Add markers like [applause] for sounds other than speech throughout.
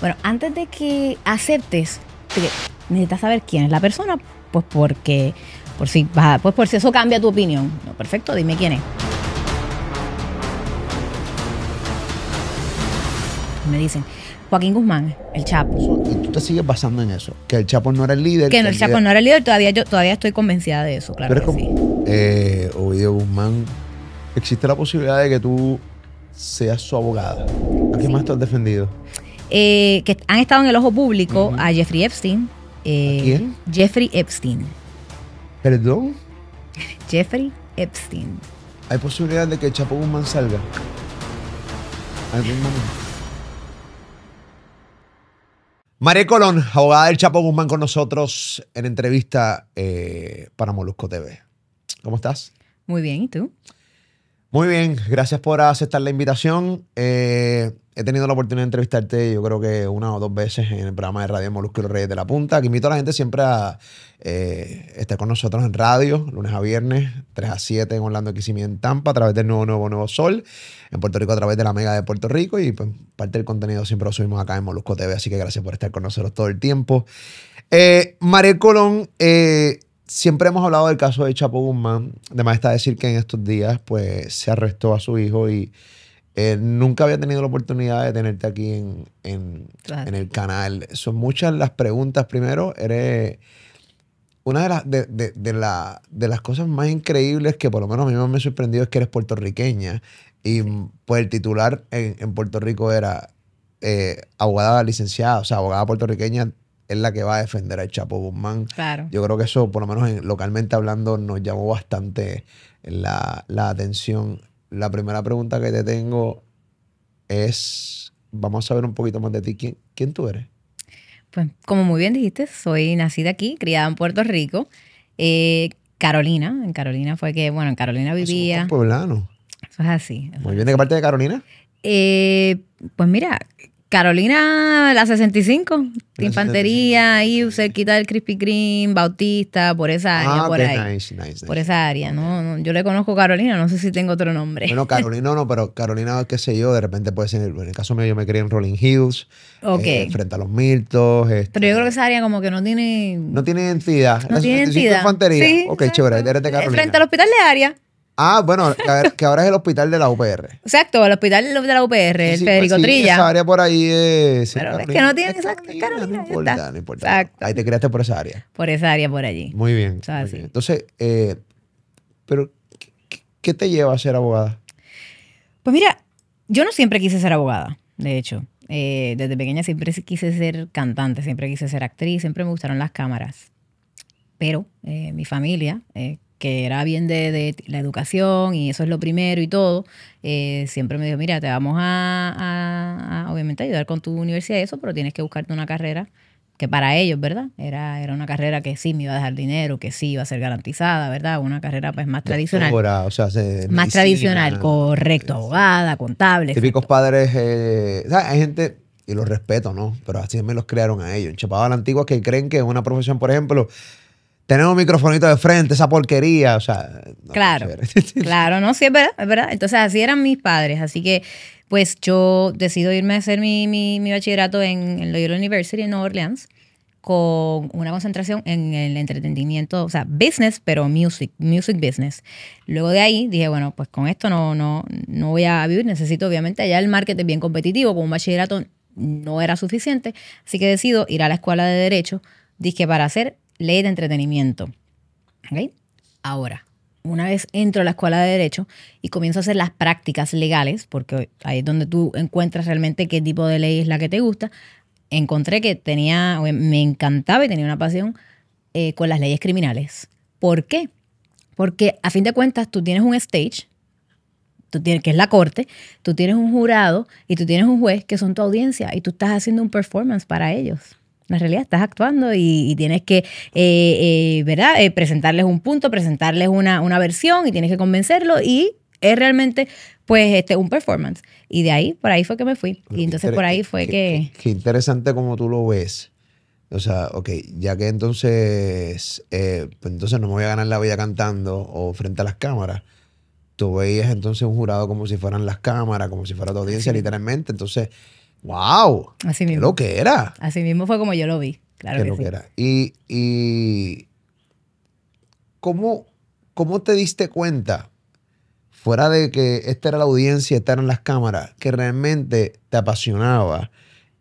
Bueno, antes de que aceptes, necesitas saber quién es la persona, pues porque, por si, pues por si eso cambia tu opinión. perfecto, dime quién es. Me dicen, Joaquín Guzmán, el Chapo. Y tú te sigues basando en eso, que el Chapo no era el líder. Que, el, Chapo no era el líder, todavía yo todavía estoy convencida de eso, claro. Pero que como, eh, Ovidio Guzmán, existe la posibilidad de que tú seas su abogada. ¿A quién más te has defendido? Eh, que han estado en el ojo público a Jeffrey Epstein. Eh, quién? Jeffrey Epstein. ¿Perdón? Jeffrey Epstein. ¿Hay posibilidad de que Chapo Guzmán salga? ¿Algún momento? María Colón, abogada del Chapo Guzmán con nosotros en entrevista eh, para Molusco TV. ¿Cómo estás? Muy bien, ¿y tú? Muy bien, gracias por aceptar la invitación. Eh, He tenido la oportunidad de entrevistarte, yo creo que una o dos veces en el programa de Radio Molusco y los Reyes de la Punta, que invito a la gente siempre a eh, estar con nosotros en radio, lunes a viernes, 3 a 7 en Orlando, Kissimmee, en Tampa, a través del Nuevo Nuevo Nuevo Sol, en Puerto Rico a través de la Mega de Puerto Rico y pues, parte del contenido siempre lo subimos acá en Molusco TV, así que gracias por estar con nosotros todo el tiempo. Eh, Colón, eh, siempre hemos hablado del caso de Chapo Guzmán, además está decir que en estos días pues se arrestó a su hijo y eh, nunca había tenido la oportunidad de tenerte aquí en, el canal. Son muchas las preguntas. Primero, eres una de, las de, de, las cosas más increíbles que por lo menos a mí me ha sorprendido es que eres puertorriqueña. Y pues el titular en, Puerto Rico era eh, abogada licenciada, o sea, abogada puertorriqueña es la que va a defender al Chapo Guzmán. Claro. Yo creo que eso, por lo menos localmente hablando, nos llamó bastante la, la atención. La primera pregunta que te tengo es, vamos a saber un poquito más de ti. ¿Quién, tú eres? Pues como muy bien dijiste, soy nacida aquí, criada en Puerto Rico. Eh, Carolina, en Carolina fue que, bueno, en Carolina vivía. Eso es pueblano. Eso es así. muy bien, ¿de qué parte de Carolina? Eh, pues mira, Carolina, la 65, Infantería, ahí quita el Krispy Kreme, Bautista, por esa ah, área, por ahí. Por esa área, ¿no? Yo le conozco Carolina, no sé si tengo otro nombre. Bueno, Carolina no, pero Carolina, qué sé yo, de repente puede ser, en el caso mío yo me crié en Rolling Hills, eh, frente a los Miltos. Este, pero yo creo que esa área como que no tiene... No tiene identidad. No tiene identidad. Infantería. Sí, ok, chévere, eres de eh, Carolina. Frente al hospital de área. Ah, bueno, que, ahora es el hospital de la UPR. Exacto, el hospital de la UPR, el Federico pues Trilla. Esa área por ahí es. Pero es que no tiene exacto. no importa, no importa. Ahí te creaste por esa área. Por esa área, por allí. Muy bien. Entonces, eh, pero, ¿qué, te lleva a ser abogada? Pues mira, yo no siempre quise ser abogada, de hecho. Eh, desde pequeña siempre quise ser cantante, siempre quise ser actriz, siempre me gustaron las cámaras. Pero eh, mi familia, eh, que era bien de, la educación y eso es lo primero y todo, eh, siempre me dijo, mira, te vamos a, obviamente ayudar con tu universidad y eso, pero tienes que buscarte una carrera que para ellos, ¿verdad? Era, era una carrera que sí me iba a dejar dinero, que sí iba a ser garantizada, ¿verdad? Una carrera pues más tradicional. más tradicional, correcto, abogada, contable. Típicos padres, eh, hay gente y los respeto, ¿no? Pero así me los crearon a ellos. en Chapada la antigua que creen que es una profesión, por ejemplo, tener un microfonito de frente, esa porquería, o sea. claro, [laughs] claro, no, sí, es verdad, es verdad. Entonces, así eran mis padres, así que, pues yo decido irme a hacer mi, bachillerato en, Loyola University en Nueva Orleans con una concentración en el entretenimiento, o sea, business, pero music, music business. Luego de ahí dije, bueno, pues con esto no, no, no voy a vivir, necesito obviamente allá el marketing bien competitivo, con un bachillerato no era suficiente, así que decido ir a la escuela de derecho, dije, para hacer ley de entretenimiento. Ahora, una vez entro a la escuela de derecho y comienzo a hacer las prácticas legales, porque ahí es donde tú encuentras realmente qué tipo de ley es la que te gusta, encontré que tenía, me encantaba y tenía una pasión eh, con las leyes criminales. ¿Por qué? Porque a fin de cuentas tú tienes un stage, tú tienes, que es la corte, tú tienes un jurado y tú tienes un juez que son tu audiencia y tú estás haciendo un performance para ellos la realidad, estás actuando y, tienes que, eh, eh, ¿verdad? Eh, presentarles un punto, presentarles una, una versión y tienes que convencerlo y es realmente, pues, este, un performance. Y de ahí, por ahí fue que me fui. y entonces por ahí fue que... Qué, interesante como tú lo ves. O sea, ok, ya que entonces, pues entonces no me voy a ganar la vida cantando o frente a las cámaras. Tú veías entonces un jurado como si fueran las cámaras, como si fuera tu audiencia, literalmente. Entonces, ¡Wow! Así mismo. lo que era. Así mismo fue como yo lo vi. Claro que, que era. Y, y ¿cómo, ¿cómo te diste cuenta, fuera de que esta era la audiencia, estar en las cámaras, que realmente te apasionaba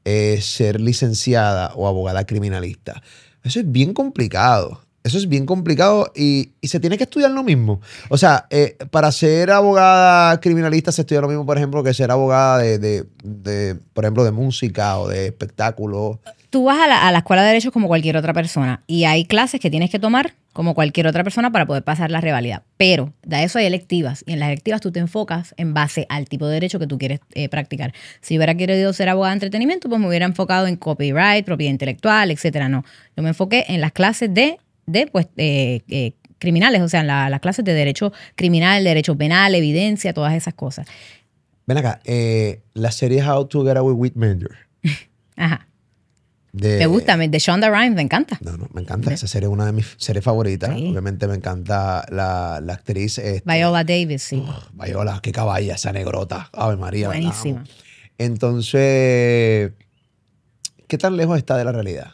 eh, ser licenciada o abogada criminalista? Eso es bien complicado. Eso es bien complicado y, se tiene que estudiar lo mismo. O sea, eh, para ser abogada criminalista se estudia lo mismo, por ejemplo, que ser abogada de, por ejemplo, de música o de espectáculo. Tú vas a la, escuela de derechos como cualquier otra persona y hay clases que tienes que tomar como cualquier otra persona para poder pasar la rivalidad. Pero de eso hay electivas y en las electivas tú te enfocas en base al tipo de derecho que tú quieres eh, practicar. Si hubiera querido ser abogada de entretenimiento, pues me hubiera enfocado en copyright, propiedad intelectual, etcétera. No, yo me enfoqué en las clases de de pues, eh, eh, criminales, o sea, las clases de derecho criminal, derecho penal, evidencia, todas esas cosas. Ven acá, eh, la serie How to Get Away with Murder. [laughs] Ajá. ¿Te gusta? De Shonda Rhimes, me encanta. No, no, me encanta. Esa serie es una de mis series favoritas. Obviamente me encanta la, actriz. Este, Viola Davis, sí. Viola, qué caballa, esa negrota. Ave María. Buenísima. Entonces, ¿qué tan lejos está de la realidad?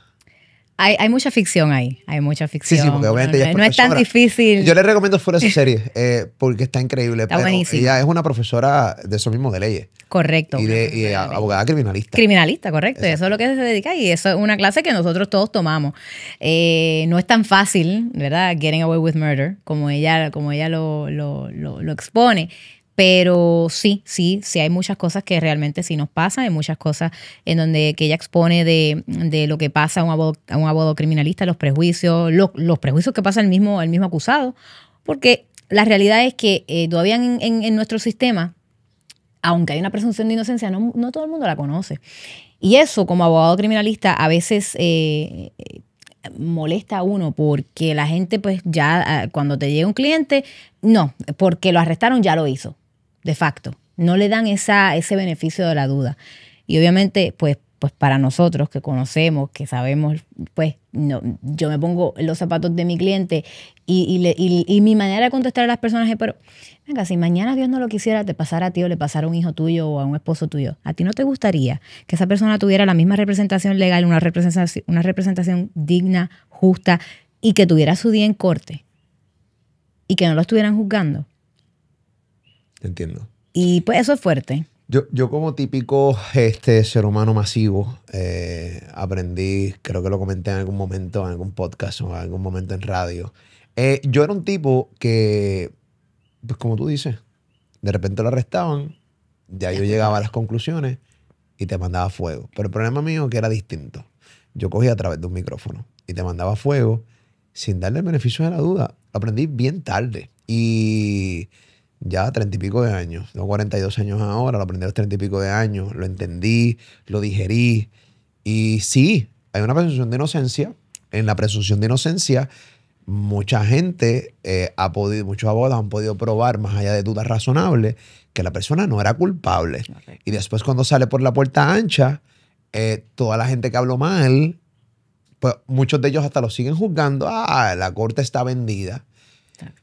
Hay, mucha ficción ahí, hay mucha ficción. Sí, sí, porque obviamente no, es, tan difícil. Yo le recomiendo fuera esa [laughs] serie eh, porque está increíble. pero Ella es una profesora de eso mismo, de leyes. Correcto. Y, abogada criminalista. Criminalista, correcto. Y eso es lo que se dedica y eso es una clase que nosotros todos tomamos. Eh, no es tan fácil, ¿verdad? Getting away with murder, como ella, como ella lo, lo, lo, lo expone pero sí, sí, sí hay muchas cosas que realmente sí nos pasan, hay muchas cosas en donde que ella expone de, lo que pasa a un, abogado, un abogado criminalista, los prejuicios, los prejuicios que pasa el mismo, el mismo acusado, porque la realidad es que eh, todavía en, nuestro sistema, aunque hay una presunción de inocencia, no, todo el mundo la conoce. Y eso, como abogado criminalista, a veces... Eh, eh, molesta a uno porque la gente pues ya ah, cuando te llega un cliente, no, porque lo arrestaron ya lo hizo de facto. No le dan esa, ese beneficio de la duda. Y obviamente, pues, pues para nosotros que conocemos, que sabemos, pues no, yo me pongo los zapatos de mi cliente y, mi manera de contestar a las personas es, pero venga, si mañana Dios no lo quisiera, te pasara a ti o le pasara a un hijo tuyo o a un esposo tuyo, ¿a ti no te gustaría que esa persona tuviera la misma representación legal, una representación, una representación digna, justa y que tuviera su día en corte y que no lo estuvieran juzgando? entiendo. Y pues eso es fuerte. Yo, yo como típico este, ser humano masivo, eh, aprendí, creo que lo comenté en algún momento, en algún podcast o en algún momento en radio. Eh, yo era un tipo que, pues como tú dices, de repente lo arrestaban, ya yo llegaba a las conclusiones y te mandaba fuego. Pero el problema mío que era distinto. Yo cogía a través de un micrófono y te mandaba fuego sin darle el beneficio de la duda. aprendí bien tarde. Y ya treinta y pico de años. Tengo 42 años ahora, lo aprendí a los treinta y pico de años, lo entendí, lo digerí. Y sí, hay una presunción de inocencia. En la presunción de inocencia, mucha gente eh, ha podido, muchos abogados han podido probar, más allá de dudas razonables, que la persona no era culpable. Y después, cuando sale por la puerta ancha, eh, toda la gente que habló mal, pues muchos de ellos hasta lo siguen juzgando. Ah, la corte está vendida.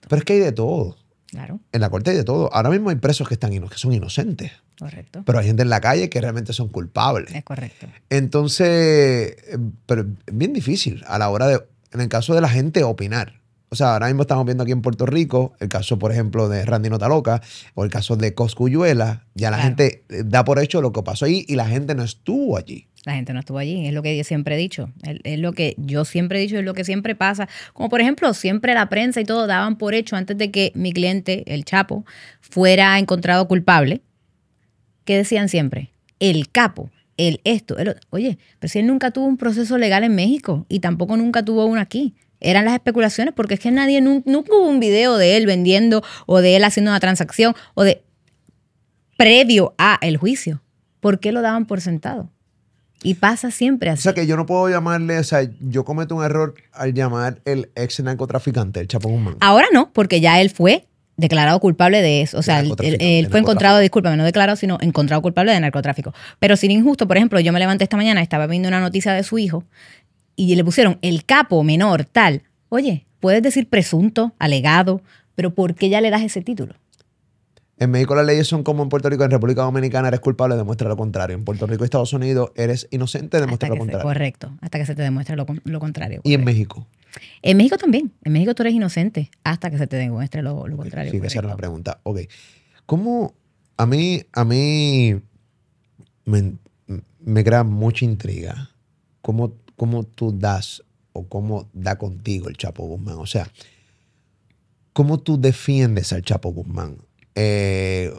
Pero es que hay de todo. Claro. En la corte hay de todo. Ahora mismo hay presos que, están que son inocentes. Correcto. Pero hay gente en la calle que realmente son culpables. Es correcto. Entonces, eh, pero es bien difícil a la hora de, en el caso de la gente, opinar. O sea, ahora mismo estamos viendo aquí en Puerto Rico el caso, por ejemplo, de Randy Notaloca o el caso de Coscuyuela. Ya la gente eh, da por hecho lo que pasó ahí y la gente no estuvo allí. La gente no estuvo allí, es lo que siempre he dicho, es, lo que yo siempre he dicho, es lo que siempre pasa. Como por ejemplo, siempre la prensa y todo daban por hecho antes de que mi cliente, el Chapo, fuera encontrado culpable, ¿qué decían siempre, el capo, el esto, Oye, pero si él nunca tuvo un proceso legal en México y tampoco nunca tuvo uno aquí. Eran las especulaciones porque es que nadie, nunca hubo un video de él vendiendo o de él haciendo una transacción o de previo a el juicio. ¿Por qué lo daban por sentado? Y pasa siempre así. O sea, que yo no puedo llamarle, o sea, yo cometo un error al llamar el ex narcotraficante, el Chapo Guzmán. Ahora no, porque ya él fue declarado culpable de eso. O sea, él, fue encontrado, discúlpame, no declarado, sino encontrado culpable de narcotráfico. Pero sin injusto, por ejemplo, yo me levanté esta mañana, estaba viendo una noticia de su hijo y le pusieron el capo menor tal. Oye, puedes decir presunto, alegado, pero ¿por qué ya le das ese título? En México las leyes son como en Puerto Rico, en República Dominicana eres culpable, demuestra lo contrario. En Puerto Rico y Estados Unidos eres inocente, demuestra lo contrario. correcto, hasta que se te demuestre lo, lo contrario. ¿Y en México? En México también. En México tú eres inocente hasta que se te demuestre lo, contrario. Sí, que la pregunta. Ok. ¿Cómo a mí, a mí me, me crea mucha intriga cómo, cómo tú das o cómo da contigo el Chapo Guzmán? O sea, ¿cómo tú defiendes al Chapo Guzmán? Eh,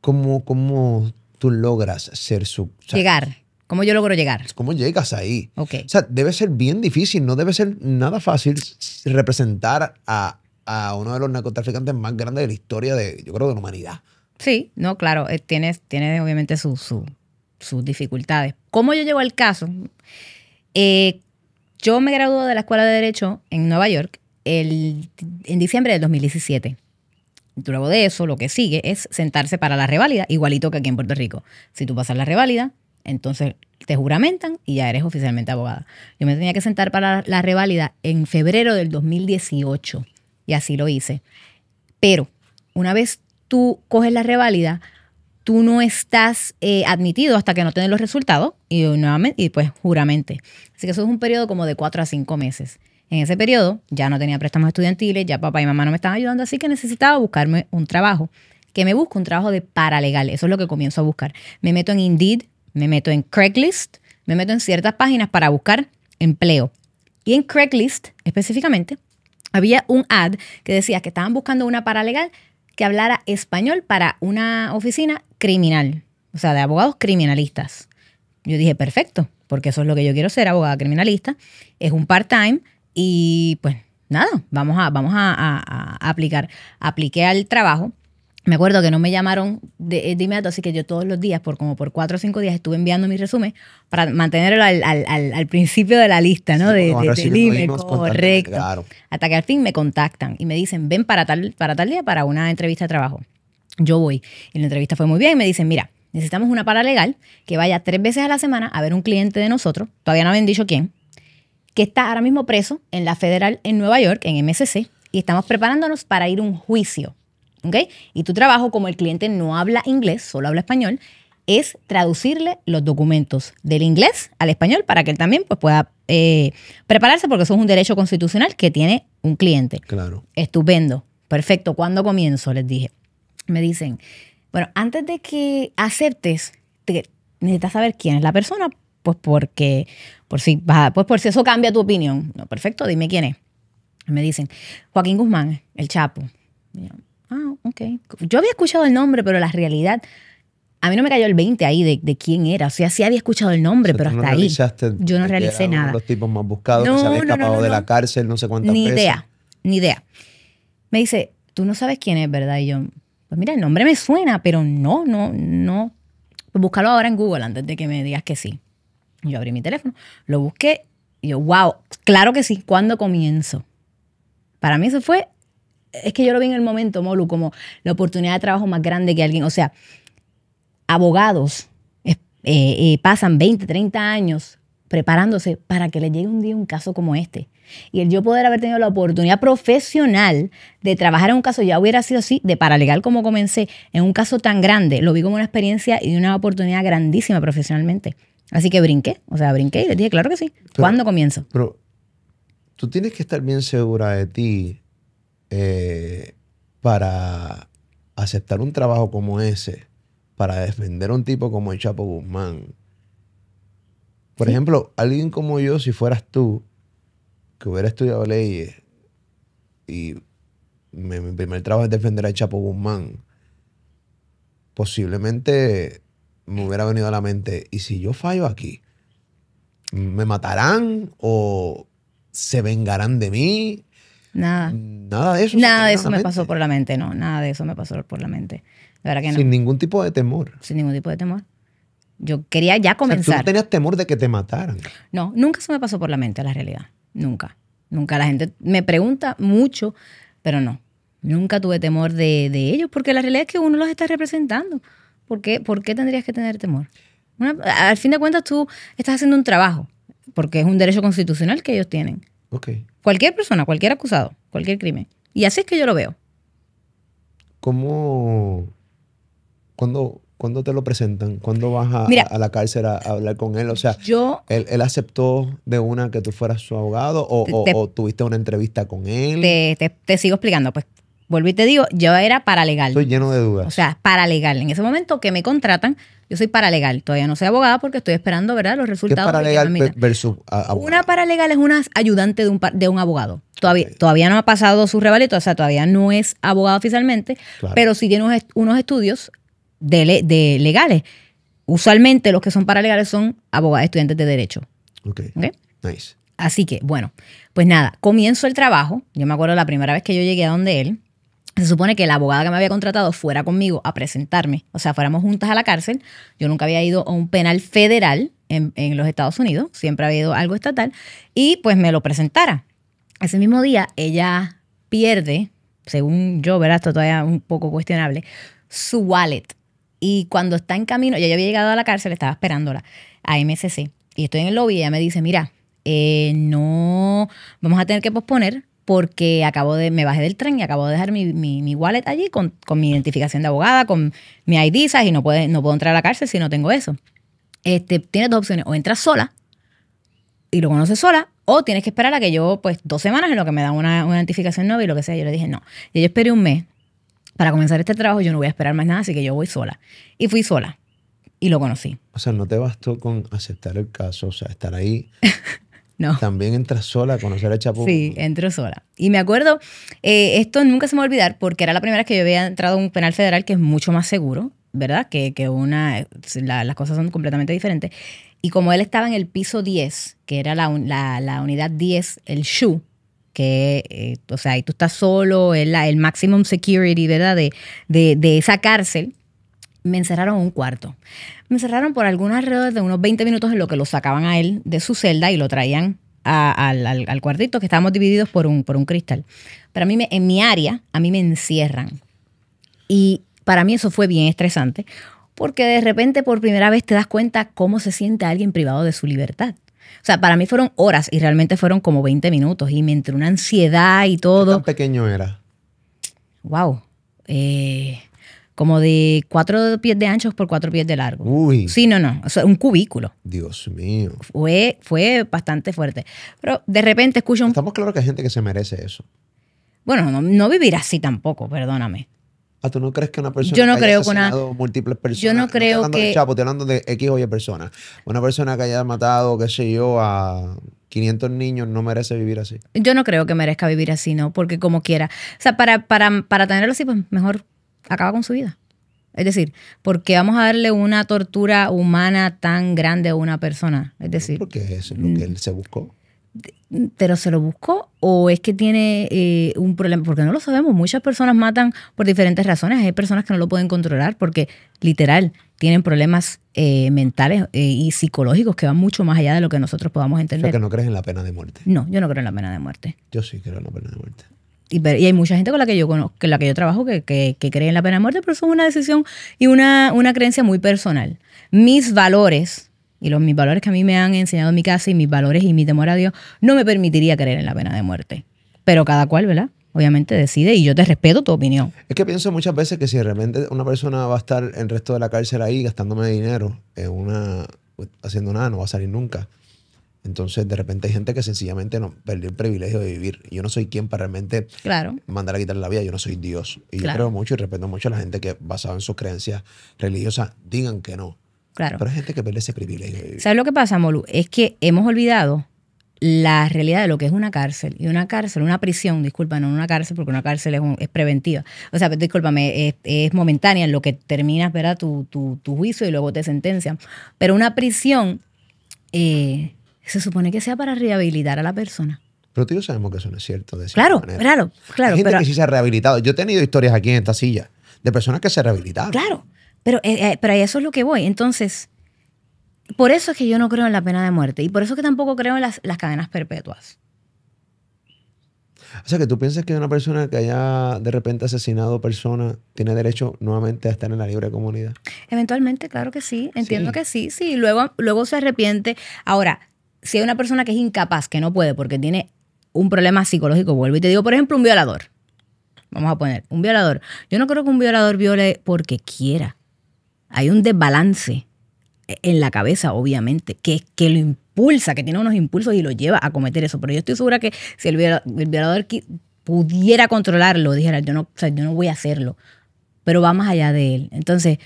¿cómo, ¿cómo, tú logras ser su... llegar. ¿Cómo yo logro llegar? ¿Cómo llegas ahí? Okay. O sea, debe ser bien difícil, no debe ser nada fácil representar a, uno de los narcotraficantes más grandes de la historia de, yo creo, de la humanidad. Sí, no, claro, tiene, eh, tiene obviamente sus dificultades. ¿Cómo yo llego al caso? Eh, yo me gradué de la Escuela de Derecho en Nueva York el, en diciembre del 2017. Luego de eso, lo que sigue es sentarse para la reválida, igualito que aquí en Puerto Rico. Si tú pasas la reválida, entonces te juramentan y ya eres oficialmente abogada. Yo me tenía que sentar para la reválida en febrero del 2018 y así lo hice. Pero una vez tú coges la reválida, tú no estás eh, admitido hasta que no tienes los resultados y nuevamente, y pues juramente. Así que eso es un periodo como de cuatro a cinco meses. En ese periodo ya no tenía préstamos estudiantiles, ya papá y mamá no me estaban ayudando, así que necesitaba buscarme un trabajo. Que me busco un trabajo de paralegal, eso es lo que comienzo a buscar. Me meto en Indeed, me meto en Craigslist, me meto en ciertas páginas para buscar empleo. Y en Craigslist específicamente había un ad que decía que estaban buscando una paralegal que hablara español para una oficina criminal, o sea, de abogados criminalistas. Yo dije, perfecto, porque eso es lo que yo quiero ser, abogada criminalista. Es un part-time, y pues nada, vamos a, vamos a, aplicar. Apliqué al trabajo. Me acuerdo que no me llamaron eh, de, inmediato, así que yo todos los días, por como por cuatro o cinco días, estuve enviando mi resumen para mantenerlo al, principio de la lista, ¿no? de, de, correcto. Hasta que al fin me contactan y me dicen, ven para tal, para tal día para una entrevista de trabajo. Yo voy. Y la entrevista fue muy bien y me dicen, mira, necesitamos una para legal que vaya tres veces a la semana a ver un cliente de nosotros. Todavía no habían dicho quién que está ahora mismo preso en la federal en Nueva York, en MSC, y estamos preparándonos para ir a un juicio. ¿Ok? Y tu trabajo, como el cliente no habla inglés, solo habla español, es traducirle los documentos del inglés al español para que él también pues, pueda eh, prepararse, porque eso es un derecho constitucional que tiene un cliente. Claro. Estupendo. Perfecto. ¿Cuándo comienzo? Les dije. Me dicen, bueno, antes de que aceptes, necesitas saber quién es la persona pues porque, por si, pues por si eso cambia tu opinión. No, perfecto, dime quién es. Me dicen, Joaquín Guzmán, el Chapo. ah, ok. Yo había escuchado el nombre, pero la realidad, a mí no me cayó el 20 ahí de, de quién era. O sea, sí había escuchado el nombre, pero hasta ahí. Yo no realicé nada. los tipos más buscados no, que se escapado de la cárcel, no sé cuántas Ni idea, ni idea. Me dice, tú no sabes quién es, ¿verdad? Y yo, pues mira, el nombre me suena, pero no, no, no. Pues búscalo ahora en Google antes de que me digas que sí. Yo abrí mi teléfono, lo busqué y yo, wow, claro que sí, ¿cuándo comienzo? Para mí eso fue, es que yo lo vi en el momento, Molu, como la oportunidad de trabajo más grande que alguien, o sea, abogados eh, eh, pasan 20, 30 años preparándose para que les llegue un día un caso como este. Y el yo poder haber tenido la oportunidad profesional de trabajar en un caso, ya hubiera sido así, de paralegal como comencé, en un caso tan grande, lo vi como una experiencia y una oportunidad grandísima profesionalmente. Así que brinqué, o sea, brinqué y le dije, claro que sí. ¿Cuándo comienzo? Pero tú tienes que estar bien segura de ti eh, para aceptar un trabajo como ese, para defender a un tipo como el Chapo Guzmán. Por ejemplo, alguien como yo, si fueras tú, que hubiera estudiado leyes y mi, primer trabajo es defender a Chapo Guzmán, posiblemente me hubiera venido a la mente, ¿y si yo fallo aquí? ¿Me matarán o se vengarán de mí? Nada. Nada de eso. Nada de eso me pasó por la mente, no. Nada de eso me pasó por la mente. verdad que Sin ningún tipo de temor. Sin ningún tipo de temor. Yo quería ya comenzar. O ¿Tú tenías temor de que te mataran? No, nunca se me pasó por la mente la realidad. Nunca. Nunca. La gente me pregunta mucho, pero no. Nunca tuve temor de, de ellos porque la realidad es que uno los está representando. ¿Por qué, tendrías que tener temor? al fin de cuentas, tú estás haciendo un trabajo, porque es un derecho constitucional que ellos tienen. Okay. Cualquier persona, cualquier acusado, cualquier crimen. Y así es que yo lo veo. ¿Cómo? ¿Cuándo, ¿cuándo te lo presentan? ¿Cuándo vas a, la cárcel a, hablar con él? O sea, él, aceptó de una que tú fueras su abogado o, tuviste una entrevista con él? te, te sigo explicando. Pues Vuelvo y te digo, yo era paralegal. Estoy lleno de dudas. O sea, paralegal. En ese momento que me contratan, yo soy paralegal. Todavía no soy abogada porque estoy esperando, ¿verdad? Los resultados. ¿Qué paralegal versus abogado? Una paralegal es una ayudante de un, de un abogado. Todavía, todavía no ha pasado su revalito, o sea, todavía no es abogado oficialmente, pero sí tiene unos, estudios de, legales. Usualmente los que son paralegales son abogados, estudiantes de derecho. Ok. Nice. Así que, bueno, pues nada, comienzo el trabajo. Yo me acuerdo la primera vez que yo llegué a donde él, se supone que la abogada que me había contratado fuera conmigo a presentarme, o sea, fuéramos juntas a la cárcel. Yo nunca había ido a un penal federal en, los Estados Unidos, siempre había ido algo estatal, y pues me lo presentara. Ese mismo día ella pierde, según yo, verás, esto todavía un poco cuestionable, su wallet. Y cuando está en camino, yo ya había llegado a la cárcel, estaba esperándola a MSC. Y estoy en el lobby y ella me dice, mira, eh, no, vamos a tener que posponer porque acabo de, me bajé del tren y acabo de dejar mi, mi, mi wallet allí con, con, mi identificación de abogada, con mi ID, Y no, puede, no puedo entrar a la cárcel si no tengo eso. Este, tienes dos opciones, o entras sola y lo conoces sola, o tienes que esperar a que yo, pues, dos semanas en lo que me dan una, una identificación nueva y lo que sea. Yo le dije, no. Y yo esperé un mes para comenzar este trabajo, yo no voy a esperar más nada, así que yo voy sola. Y fui sola y lo conocí. O sea, no te bastó con aceptar el caso, o sea, estar ahí, [laughs] También entras sola a conocer a Chapo. Sí, entro sola. Y me acuerdo, eh, esto nunca se me va a olvidar porque era la primera vez que yo había entrado a un penal federal que es mucho más seguro, ¿verdad? Que, una, las cosas son completamente diferentes. Y como él estaba en el piso 10, que era la, unidad 10, el SHU, que, eh, o sea, ahí tú estás solo, es el, el maximum security, ¿verdad? De, de esa cárcel me encerraron en un cuarto. Me encerraron por algunas alrededor de unos 20 minutos en lo que lo sacaban a él de su celda y lo traían al, al, cuartito que estábamos divididos por un, por un cristal. Pero a mí, en mi área, a mí me encierran. Y para mí eso fue bien estresante, porque de repente por primera vez te das cuenta cómo se siente alguien privado de su libertad. O sea, para mí fueron horas y realmente fueron como 20 minutos y me entró una ansiedad y todo. ¿Qué tan pequeño era? Wow. Eh, como de cuatro pies de ancho por cuatro pies de largo. Uy. Sí, no, no. O sea, un cubículo. Dios mío. Fue, fue bastante fuerte. Pero de repente escucho un. Estamos claros que hay gente que se merece eso. Bueno, no, vivir así tampoco, perdóname. ¿A ah, tú no crees que una persona yo que haya asesinado múltiples personas? Yo no creo no que... De Chapo, estoy hablando de X o Y personas. Una persona que haya matado, qué sé yo, a 500 niños no merece vivir así. Yo no creo que merezca vivir así, ¿no? Porque como quiera. O sea, para, para, para tenerlo así, pues mejor acaba con su vida. Es decir, ¿por qué vamos a darle una tortura humana tan grande a una persona? Es decir, porque es lo que él se buscó. ¿Pero se lo buscó o es que tiene eh, un problema? Porque no lo sabemos. Muchas personas matan por diferentes razones. Hay personas que no lo pueden controlar porque literal tienen problemas eh, mentales eh, y psicológicos que van mucho más allá de lo que nosotros podamos entender. O que no crees en la pena de muerte. No, yo no creo en la pena de muerte. Yo sí creo en la pena de muerte y, hay mucha gente con la que yo la que yo trabajo que, que, que, cree en la pena de muerte, pero eso es una decisión y una, una creencia muy personal. Mis valores y los mis valores que a mí me han enseñado en mi casa y mis valores y mi temor a Dios no me permitiría creer en la pena de muerte. Pero cada cual, ¿verdad? Obviamente decide y yo te respeto tu opinión. Es que pienso muchas veces que si realmente una persona va a estar el resto de la cárcel ahí gastándome dinero una haciendo nada, no va a salir nunca. Entonces, de repente hay gente que sencillamente no perdió el privilegio de vivir. Yo no soy quien para realmente mandar a quitar la vida, yo no soy Dios. Y yo creo mucho y respeto mucho a la gente que, basado en sus creencias religiosas, digan que no. Claro. Pero hay gente que pierde ese privilegio. De vivir. ¿Sabes lo que pasa, Molu? Es que hemos olvidado la realidad de lo que es una cárcel. Y una cárcel, una prisión, disculpa, no una cárcel, porque una cárcel es, preventiva. O sea, discúlpame, es, momentánea en lo que terminas, ¿verdad? Tu, juicio y luego te sentencian. Pero una prisión. Eh, se supone que sea para rehabilitar a la persona. Pero tú y yo sabemos que eso no es cierto. claro, claro, claro. gente que sí se ha rehabilitado. Yo he tenido historias aquí en esta silla de personas que se rehabilitaron. Claro, pero, eh, eh eso es lo que voy. Entonces, por eso es que yo no creo en la pena de muerte y por eso es que tampoco creo en las, cadenas perpetuas. O sea, que tú piensas que una persona que haya de repente asesinado persona tiene derecho nuevamente a estar en la libre comunidad. Eventualmente, claro que sí. Entiendo que sí. Sí, luego, luego se arrepiente. Ahora, si hay una persona que es incapaz, que no puede porque tiene un problema psicológico, vuelvo y te digo, por ejemplo, un violador. Vamos a poner, un violador. Yo no creo que un violador viole porque quiera. Hay un desbalance e-, en la cabeza, obviamente, que, que lo impulsa, que tiene unos impulsos y lo lleva a cometer eso. Pero yo estoy segura que si el violador, pudiera controlarlo, dijera, yo no, yo no voy a hacerlo, pero va más allá de él. Entonces,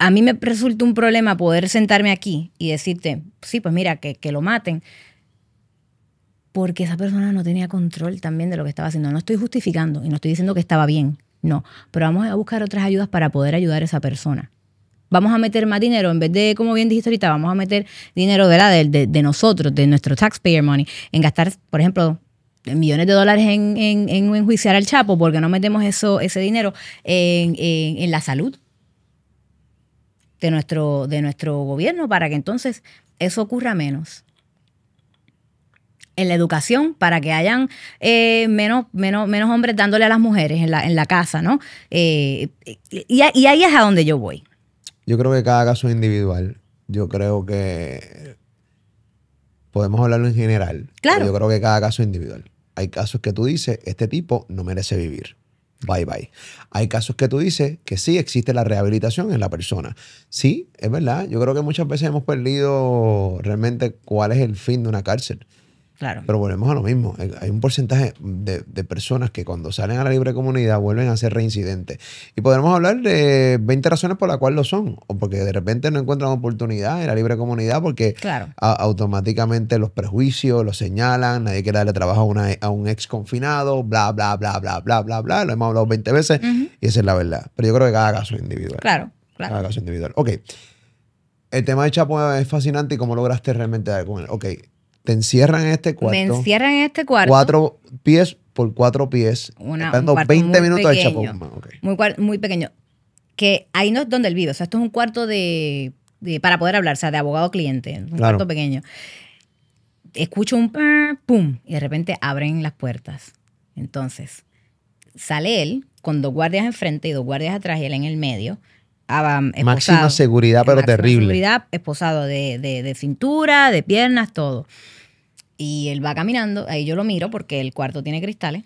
a mí me resulta un problema poder sentarme aquí y decirte, sí, pues mira, que, que lo maten, porque esa persona no tenía control también de lo que estaba haciendo. No estoy justificando y no estoy diciendo que estaba bien, no, pero vamos a buscar otras ayudas para poder ayudar a esa persona vamos a meter más dinero, en vez de, como bien dijiste ahorita, vamos a meter dinero De, de, nosotros, de nuestro taxpayer money, en gastar, por ejemplo, millones de dólares en, en, en enjuiciar al Chapo, porque no metemos eso, ese dinero en, en la salud de nuestro, de nuestro gobierno para que entonces eso ocurra menos en la educación para que hayan eh, menos, menos, menos hombres dándole a las mujeres en la, en la casa, ¿no? Eh, y, ahí es a donde yo voy. Yo creo que cada caso es individual. Yo creo que podemos hablarlo en general. yo creo que cada caso es individual. Hay casos que tú dices, este tipo no merece vivir. Bye bye. Hay casos que tú dices que sí existe la rehabilitación en la persona. Sí, es verdad. Yo creo que muchas veces hemos perdido realmente cuál es el fin de una cárcel. Pero volvemos a lo mismo. Hay un porcentaje de, personas que cuando salen a la libre comunidad vuelven a ser reincidentes. Y podremos hablar de 20 razones por las cuales lo son. O porque de repente no encuentran oportunidad en la libre comunidad porque automáticamente los prejuicios los señalan, nadie quiere darle trabajo a, a un ex confinado, bla, bla, bla, bla, bla, bla, bla. Lo hemos hablado 20 veces y esa es la verdad. Pero yo creo que cada caso individual. Claro, claro. Cada caso individual. Ok. El tema de Chapo es fascinante y cómo lograste realmente dar con él. Ok te encierran en este cuarto. Me encierran en este cuarto. Cuatro pies por cuatro pies. Una, 20 minutos de chapón. Pues, muy, muy pequeño. Que ahí no es donde el O sea, esto es un cuarto de, para poder hablar, o sea, de abogado-cliente. Un cuarto pequeño. Escucho un pum y de repente abren las puertas. Entonces, sale él con dos guardias enfrente y dos guardias atrás y él en el medio Máxima seguridad, pero Máxima terrible. Seguridad, esposado de, de, de cintura, de piernas, todo. Y él va caminando, ahí yo lo miro porque el cuarto tiene cristales.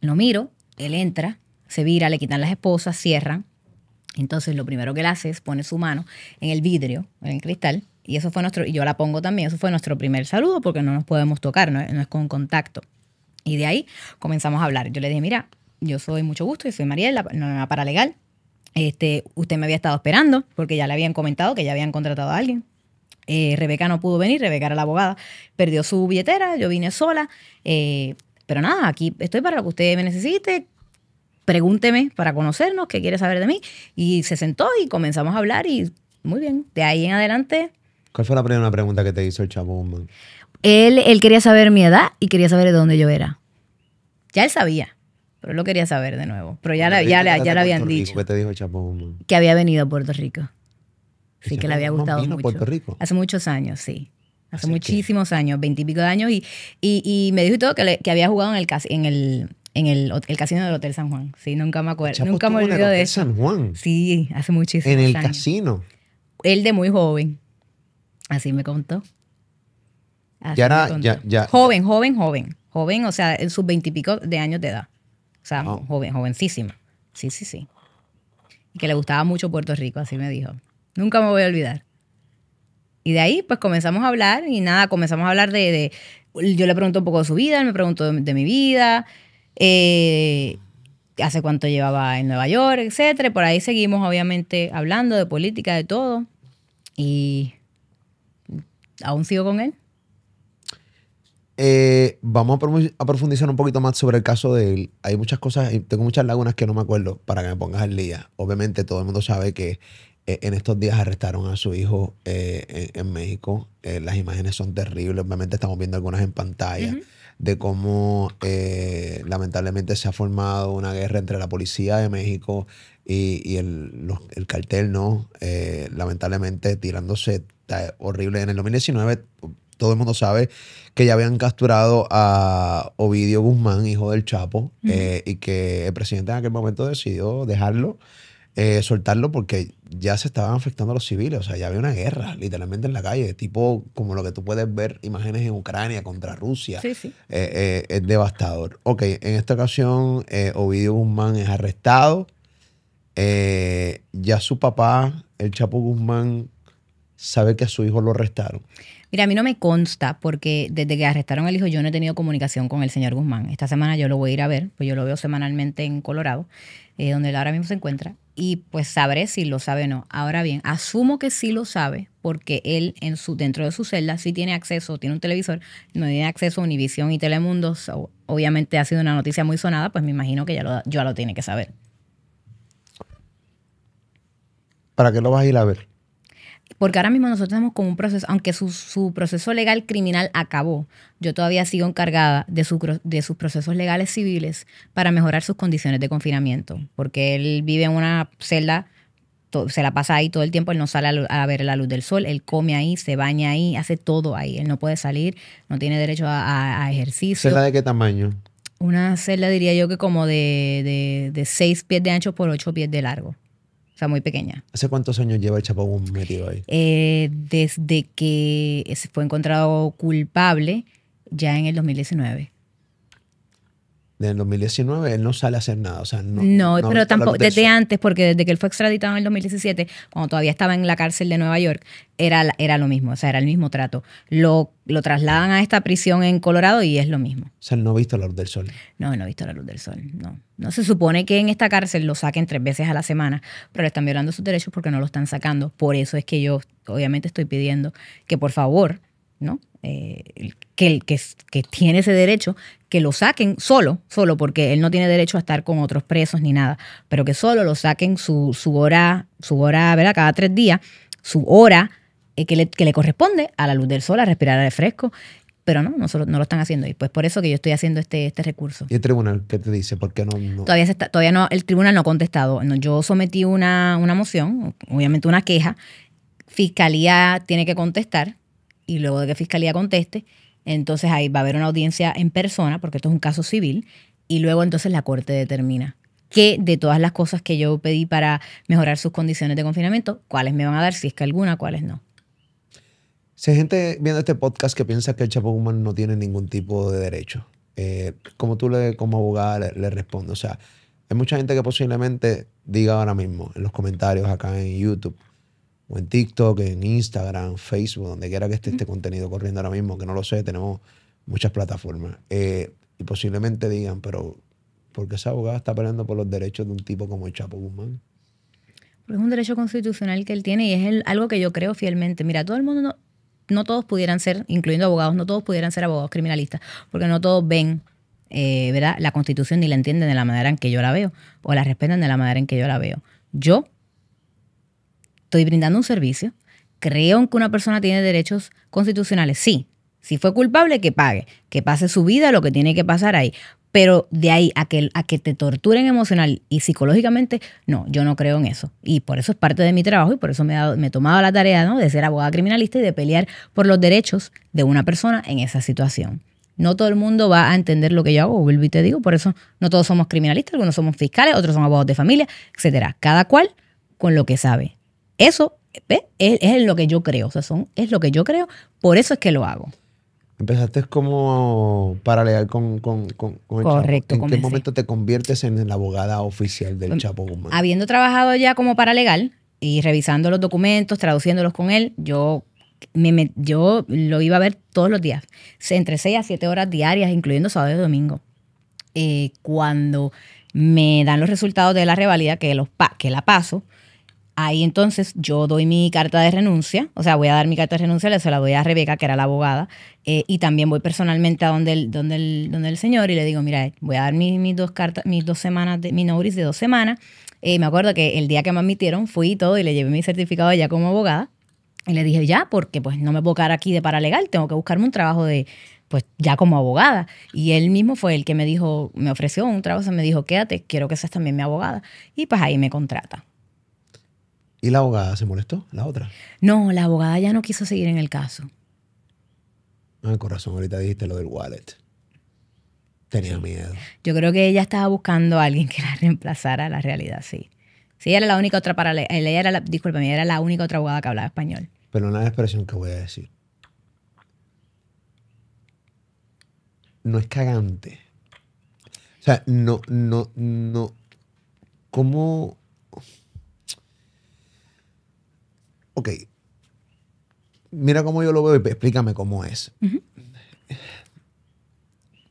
Lo miro, él entra, se vira, le quitan las esposas, cierran. Entonces lo primero que él hace es poner su mano en el vidrio, en el cristal, y eso fue nuestro, y yo la pongo también, eso fue nuestro primer saludo porque no nos podemos tocar, no, es con contacto. Y de ahí comenzamos a hablar. Yo le dije, mira, yo soy mucho gusto, yo soy Mariela, no, no, para legal. Este, usted me había estado esperando porque ya le habían comentado que ya habían contratado a alguien. Eh, Rebeca no pudo venir, Rebeca era la abogada, perdió su billetera, yo vine sola. Eh, pero nada, aquí estoy para lo que usted me necesite. Pregúnteme para conocernos, qué quiere saber de mí. Y se sentó y comenzamos a hablar y muy bien, de ahí en adelante. ¿Cuál fue la primera pregunta que te hizo el chavo? Él, él quería saber mi edad y quería saber de dónde yo era. Ya él sabía. Pero lo quería saber de nuevo. Pero ya, le ya, ya habían dicho. Que había venido a Puerto Rico. Sí, que le había gustado mucho. Hace muchos años, sí. Hace muchísimos años, veintipico de años. Y, y, me dijo y todo que, que había jugado en el, en el, en el, casino del Hotel San Juan. Sí, nunca me acuerdo. nunca me olvido de eso. San Juan. Sí, hace muchísimos años. En el casino. Él de muy joven. Así me contó. ya Ya, ya, joven, joven, joven. Joven, o sea, en sus veintipico de años de edad. O sea, joven, jovencísima. Sí, sí, sí. Y que le gustaba mucho Puerto Rico, así me dijo. Nunca me voy a olvidar. Y de ahí, pues comenzamos a hablar y nada, comenzamos a hablar de. yo le pregunto un poco de su vida, me preguntó de, mi vida, eh, hace cuánto llevaba en Nueva York, etcétera. Por ahí seguimos, obviamente, hablando de política, de todo. Y aún sigo con él. Eh, vamos a profundizar un poquito más sobre el caso de él. Hay muchas cosas, eh, tengo muchas lagunas que no me acuerdo para que me pongas al día. Obviamente todo el mundo sabe que eh, en estos días arrestaron a su hijo en, México. las imágenes son terribles. Obviamente estamos viendo algunas en pantalla de cómo lamentablemente se ha formado una guerra entre la policía de México y, el, el, cartel, ¿no? lamentablemente tirándose horrible. En el 2019 todo el mundo sabe que ya habían capturado a Ovidio Guzmán, hijo del Chapo, eh, y que el presidente en aquel momento decidió dejarlo, eh, soltarlo, porque ya se estaban afectando a los civiles. O sea, ya había una guerra, literalmente en la calle, tipo como lo que tú puedes ver, imágenes en Ucrania contra Rusia. Sí, sí. Eh, es devastador. Ok, en esta ocasión, Ovidio Guzmán es arrestado. ya su papá, el Chapo Guzmán, sabe que a su hijo lo arrestaron. Mira, a mí no me consta porque desde que arrestaron al hijo yo no he tenido comunicación con el señor Guzmán. Esta semana yo lo voy a ir a ver, pues yo lo veo semanalmente en Colorado, eh, donde él ahora mismo se encuentra, y pues sabré si lo sabe o no. Ahora bien, asumo que sí lo sabe porque él en su, dentro de su celda sí tiene acceso, tiene un televisor, no tiene acceso a Univisión y Telemundo. obviamente ha sido una noticia muy sonada, pues me imagino que ya lo, ya lo tiene que saber. ¿Para qué lo vas a ir a ver? Porque ahora mismo nosotros tenemos con un proceso, aunque su, proceso legal criminal acabó, yo todavía sigo encargada de, su, de sus procesos legales civiles para mejorar sus condiciones de confinamiento, porque él vive en una celda se la pasa ahí todo el tiempo, él no sale a, ver la luz del sol, él come ahí, se baña ahí, hace todo ahí, él no puede salir, no tiene derecho a, ejercicio. ¿Celda de qué tamaño? Una celda diría yo que como de, de, de pies de ancho por 8 pies de largo. O sea, muy pequeña. ¿Hace cuántos años lleva el un metido ahí? Eh, desde que se fue encontrado culpable, ya en el 2019. Desde el 2019 él no sale a hacer nada. O sea, no, no, pero tampoco, desde antes, porque desde que él fue extraditado en el 2017, cuando todavía estaba en la cárcel de Nueva York, era, era lo mismo, o sea, era el mismo trato. Lo, lo trasladan a esta prisión en Colorado y es lo mismo. O sea, no ha visto la luz del sol. No, no ha visto la luz del sol, no. No se supone que en esta cárcel lo saquen tres veces a la semana, pero le están violando sus derechos porque no lo están sacando. Por eso es que yo, obviamente, estoy pidiendo que por favor ¿no? Eh, que, que, tiene ese derecho, que lo saquen solo, solo, porque él no tiene derecho a estar con otros presos ni nada, pero que solo lo saquen su, hora, su hora, ¿verdad? Cada tres días, su hora eh, que, le, corresponde a la luz del sol, a respirar aire fresco pero no, no, lo están haciendo. Y pues por eso que yo estoy haciendo este, este recurso. ¿Y el tribunal qué te dice? ¿Por qué no? Todavía, está, todavía no, el tribunal no ha contestado. yo sometí una, una moción, obviamente una queja. Fiscalía tiene que contestar y luego de que Fiscalía conteste, entonces ahí va a haber una audiencia en persona, porque esto es un caso civil, y luego entonces la Corte determina qué de todas las cosas que yo pedí para mejorar sus condiciones de confinamiento, cuáles me van a dar, si es que alguna, cuáles no. Si hay gente viendo este podcast que piensa que el Chapo Guzmán no tiene ningún tipo de derecho, eh, como tú le, como abogada le, respondo. O sea, hay mucha gente que posiblemente diga ahora mismo en los comentarios acá en YouTube, o en TikTok, en Instagram, Facebook, donde quiera que esté este contenido corriendo ahora mismo, que no lo sé, tenemos muchas plataformas. Eh, y posiblemente digan, pero ¿por qué esa abogada está peleando por los derechos de un tipo como el Chapo Guzmán? Porque es un derecho constitucional que él tiene y es algo que yo creo fielmente. Mira, todo el mundo, no, todos pudieran ser, incluyendo abogados, no todos pudieran ser abogados criminalistas, porque no todos ven eh, la constitución ni la entienden de la manera en que yo la veo o la respetan de la manera en que yo la veo. Yo estoy brindando un servicio, creo que una persona tiene derechos constitucionales, sí. Si fue culpable, que pague, que pase su vida lo que tiene que pasar ahí. Pero de ahí a que, a que te torturen emocional y psicológicamente, no, yo no creo en eso. Y por eso es parte de mi trabajo y por eso me he, tomado la tarea ¿no? de ser abogada criminalista y de pelear por los derechos de una persona en esa situación. No todo el mundo va a entender lo que yo hago, vuelvo y te digo, por eso no todos somos criminalistas, algunos somos fiscales, otros son abogados de familia, etc. Cada cual con lo que sabe. Eso Es, lo que yo creo, o sea, son, es lo que yo creo, por eso es que lo hago. Empezaste como paralegal con, con, con, con Correcto, ¿En qué momento te conviertes en la abogada oficial del mm, Chapo Guzmán? Habiendo trabajado ya como paralegal y revisando los documentos, traduciéndolos con él, yo yo lo iba a ver todos los días, entre 6 a 7 horas diarias, incluyendo sábado y domingo. Eh, cuando me dan los resultados de la revalida, que, los que la paso, Ahí entonces yo doy mi carta de renuncia, o sea, voy a dar mi carta de renuncia, se la doy a Rebeca, que era la abogada, eh, y también voy personalmente a donde el, donde, el, donde el señor y le digo, mira, eh, voy a dar mis, dos cartas, mis dos semanas, mi notice de dos semanas. Eh, me acuerdo que el día que me admitieron fui y todo y le llevé mi certificado ya como abogada. Y le dije, ya, porque pues no me puedo quedar aquí de paralegal, tengo que buscarme un trabajo de, pues ya como abogada. Y él mismo fue el que me dijo, me ofreció un trabajo, se me dijo, quédate, quiero que seas también mi abogada. Y pues ahí me contrata. ¿Y la abogada se molestó? ¿La otra? No, la abogada ya no quiso seguir en el caso. Ay, ah, corazón, ahorita dijiste lo del wallet. Tenía miedo. Yo creo que ella estaba buscando a alguien que la reemplazara a la realidad, sí. Sí, ella era la única otra para ella era la, ella era la única otra abogada que hablaba español. Pero una expresión que voy a decir. No es cagante. O sea, no, no, no. ¿Cómo? ok, mira cómo yo lo veo y explícame cómo es.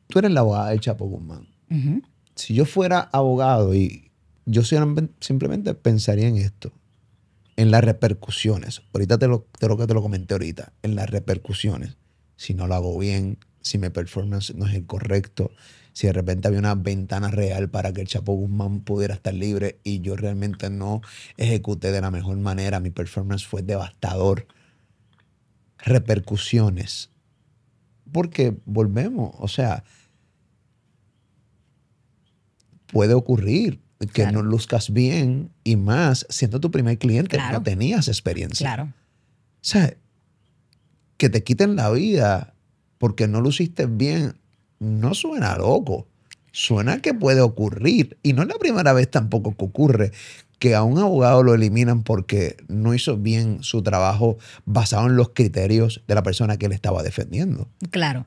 Tú eres la abogada del Chapo Guzmán. Si yo fuera abogado y yo simplemente pensaría en esto, en las repercusiones. Ahorita te lo, te lo comenté ahorita, en las repercusiones. Si no lo hago bien, si mi performance no es el correcto, si de repente había una ventana real para que el Chapo Guzmán pudiera estar libre y yo realmente no ejecuté de la mejor manera, mi performance fue devastador. Repercusiones. Porque volvemos, o sea, puede ocurrir que no luzcas bien y más siendo tu primer cliente, que no tenías experiencia. Claro. O sea, que te quiten la vida porque no luciste bien no suena loco. Suena que puede ocurrir. Y no es la primera vez tampoco que ocurre que a un abogado lo eliminan porque no hizo bien su trabajo basado en los criterios de la persona que él estaba defendiendo. Claro.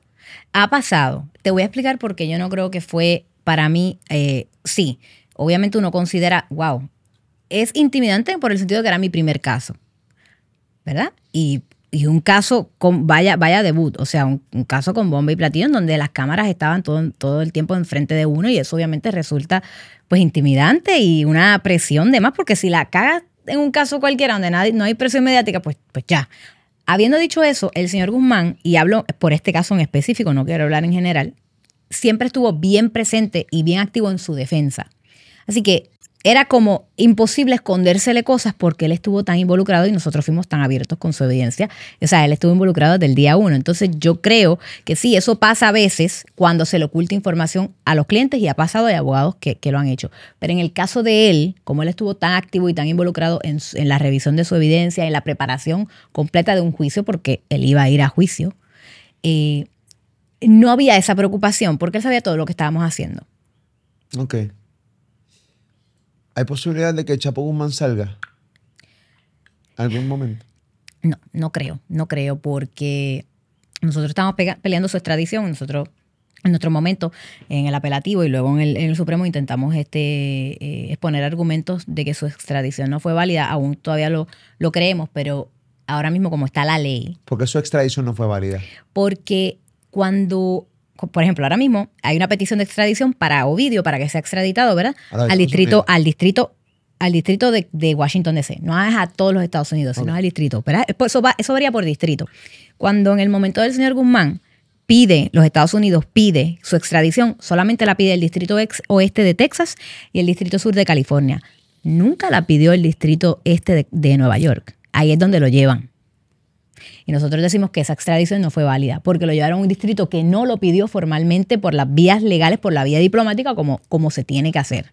Ha pasado. Te voy a explicar por qué yo no creo que fue para mí, eh, sí. Obviamente uno considera, wow, es intimidante por el sentido de que era mi primer caso. ¿Verdad? Y y un caso con vaya, vaya debut, o sea, un, caso con bomba y platillo en donde las cámaras estaban todo, todo el tiempo enfrente de uno y eso obviamente resulta pues intimidante y una presión de más, porque si la cagas en un caso cualquiera donde no hay presión mediática, pues, pues ya. Habiendo dicho eso, el señor Guzmán, y hablo por este caso en específico, no quiero hablar en general, siempre estuvo bien presente y bien activo en su defensa. Así que era como imposible escondérsele cosas porque él estuvo tan involucrado y nosotros fuimos tan abiertos con su evidencia. O sea, él estuvo involucrado desde el día uno. Entonces yo creo que sí, eso pasa a veces cuando se le oculta información a los clientes y ha pasado de abogados que, lo han hecho. Pero en el caso de él, como él estuvo tan activo y tan involucrado en, la revisión de su evidencia, en la preparación completa de un juicio, porque él iba a ir a juicio, eh, no había esa preocupación porque él sabía todo lo que estábamos haciendo. Ok. ¿Hay posibilidad de que Chapo Guzmán salga? ¿Algún momento? No, no creo, no creo, porque nosotros estamos peleando su extradición, nosotros en nuestro momento en el apelativo y luego en el, Supremo intentamos este, eh, exponer argumentos de que su extradición no fue válida, aún todavía lo, lo creemos, pero ahora mismo como está la ley. ¿Por qué su extradición no fue válida? Porque cuando por ejemplo, ahora mismo hay una petición de extradición para Ovidio, para que sea extraditado, ¿verdad? Al distrito, al distrito, al distrito de, Washington DC. No es a todos los Estados Unidos, sino al distrito. Eso, eso varía por distrito. Cuando en el momento del señor Guzmán pide, los Estados Unidos pide su extradición, solamente la pide el distrito oeste de Texas y el distrito sur de California. Nunca la pidió el distrito este de, de Nueva York. Ahí es donde lo llevan. Y nosotros decimos que esa extradición no fue válida porque lo llevaron a un distrito que no lo pidió formalmente por las vías legales, por la vía diplomática, como, como se tiene que hacer.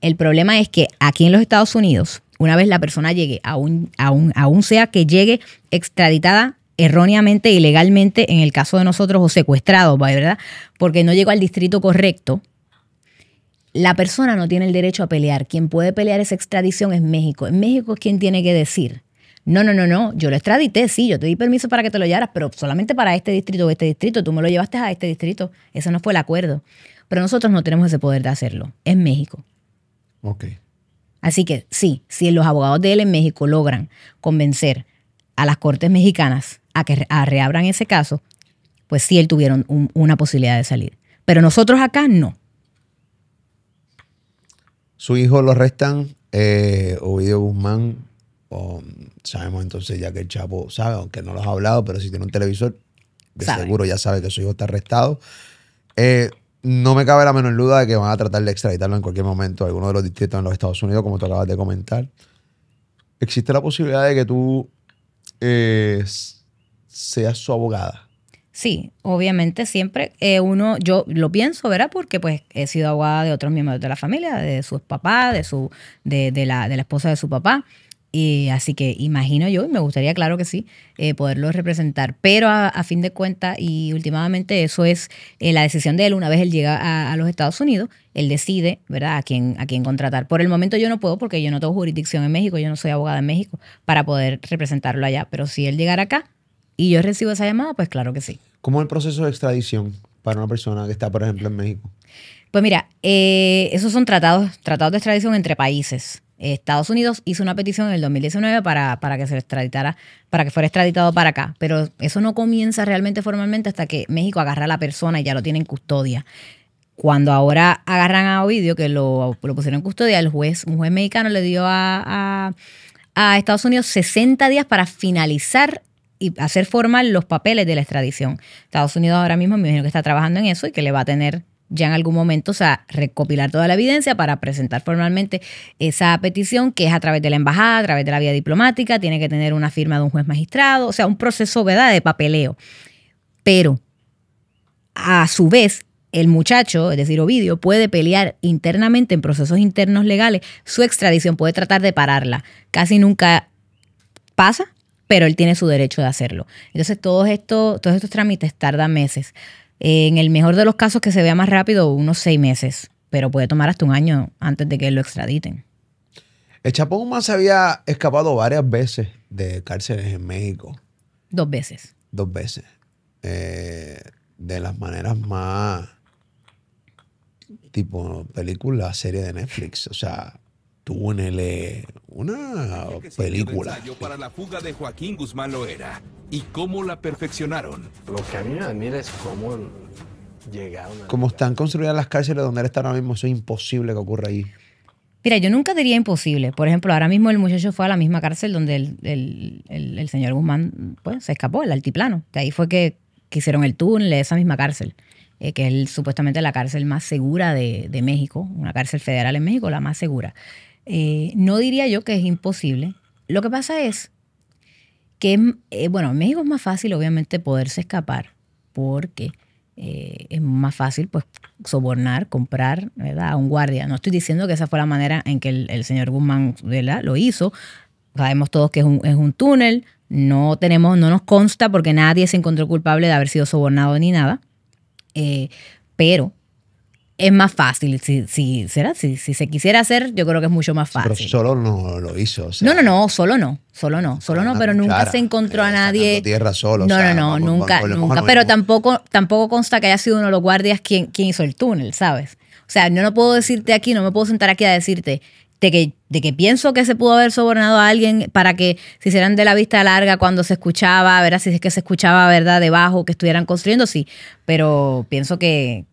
El problema es que aquí en los Estados Unidos, una vez la persona llegue, aún, sea que llegue extraditada erróneamente, ilegalmente, en el caso de nosotros, o secuestrado, ¿verdad? Porque no llegó al distrito correcto, la persona no tiene el derecho a pelear. Quien puede pelear esa extradición es México. En México es quien tiene que decir no, no, no, no, yo lo extradité, sí, yo te di permiso para que te lo llevaras, pero solamente para este distrito o este distrito, tú me lo llevaste a este distrito, ese no fue el acuerdo. Pero nosotros no tenemos ese poder de hacerlo, En México. Ok. Así que sí, si los abogados de él en México logran convencer a las cortes mexicanas a que reabran ese caso, pues sí él tuvieron una posibilidad de salir. Pero nosotros acá no. Su hijo lo arrestan, eh, Ovidio Guzmán sabemos entonces ya que el Chapo sabe, aunque no lo ha hablado, pero si tiene un televisor, de seguro ya sabe que su hijo está arrestado. Eh, no me cabe la menor duda de que van a tratar de extraditarlo en cualquier momento a alguno de los distritos en los Estados Unidos, como tú acabas de comentar. ¿Existe la posibilidad de que tú eh, seas su abogada? Sí, obviamente siempre eh, uno, yo lo pienso, ¿verdad? Porque pues he sido abogada de otros miembros de la familia, de su papá, de su, de, de, la, de la esposa de su papá así que imagino yo, y me gustaría, claro que sí, eh, poderlo representar. Pero a, fin de cuentas, y últimamente eso es eh, la decisión de él una vez él llega a, los Estados Unidos, él decide, ¿verdad?, a quién, a quién contratar. Por el momento yo no puedo porque yo no tengo jurisdicción en México, yo no soy abogada en México para poder representarlo allá. Pero si él llegara acá y yo recibo esa llamada, pues claro que sí. ¿Cómo es el proceso de extradición para una persona que está, por ejemplo, en México? Pues mira, eh, esos son tratados, tratados de extradición entre países. Estados Unidos hizo una petición en el 2019 para, para que se extraditara, para que fuera extraditado para acá, pero eso no comienza realmente formalmente hasta que México agarra a la persona y ya lo tiene en custodia. Cuando ahora agarran a Ovidio, que lo, pusieron en custodia, el juez, un juez mexicano le dio a, a Estados Unidos 60 días para finalizar y hacer formal los papeles de la extradición. Estados Unidos ahora mismo me imagino que está trabajando en eso y que le va a tener ya en algún momento, o sea, recopilar toda la evidencia para presentar formalmente esa petición, que es a través de la embajada, a través de la vía diplomática, tiene que tener una firma de un juez magistrado, o sea, un proceso, de papeleo. Pero, a su vez, el muchacho, es decir, Ovidio, puede pelear internamente en procesos internos legales su extradición, puede tratar de pararla. Casi nunca pasa, pero él tiene su derecho de hacerlo. Entonces, todos estos, todos estos trámites tardan meses en el mejor de los casos que se vea más rápido, unos seis meses, pero puede tomar hasta un año antes de que lo extraditen. El Chapo Guzmán se había escapado varias veces de cárceles en México. Dos veces. Dos veces. Eh, de las maneras más tipo película, serie de Netflix. O sea, túneles, una película. Para la fuga de Joaquín Guzmán Loera y cómo la perfeccionaron. Lo que a mí es cómo llegaron. Como están construidas las cárceles donde él está ahora mismo, eso es imposible que ocurra ahí. Mira, yo nunca diría imposible. Por ejemplo, ahora mismo el muchacho fue a la misma cárcel donde el, señor Guzmán pues, se escapó, el altiplano. De ahí fue que, quisieron hicieron el túnel, de esa misma cárcel, eh, que es supuestamente la cárcel más segura de, de México, una cárcel federal en México, la más segura. Eh, no diría yo que es imposible. Lo que pasa es que, eh, bueno, en México es más fácil, obviamente, poderse escapar, porque eh, es más fácil, pues, sobornar, comprar, ¿verdad?, a un guardia. No estoy diciendo que esa fue la manera en que el, señor Guzmán lo hizo. Sabemos todos que es un, túnel, no tenemos, no nos consta porque nadie se encontró culpable de haber sido sobornado ni nada. pero es más fácil. Si, ¿será? si se quisiera hacer, yo creo que es mucho más fácil. Pero solo no lo hizo. no, no, no, solo no. Solo no, solo ah, no, pero nunca se encontró a eh, nadie. Tierra solo, no, no, no, nunca, nunca. pero tampoco, tampoco consta que haya sido uno de los guardias quien, quien hizo el túnel, ¿sabes? O sea, yo no puedo decirte aquí, no me puedo sentar aquí a decirte de que, de que pienso que se pudo haber sobornado a alguien para que si eran de la vista larga cuando se escuchaba, ver Si es que se escuchaba, ¿verdad? Debajo, que estuvieran construyendo, sí. Pero pienso que,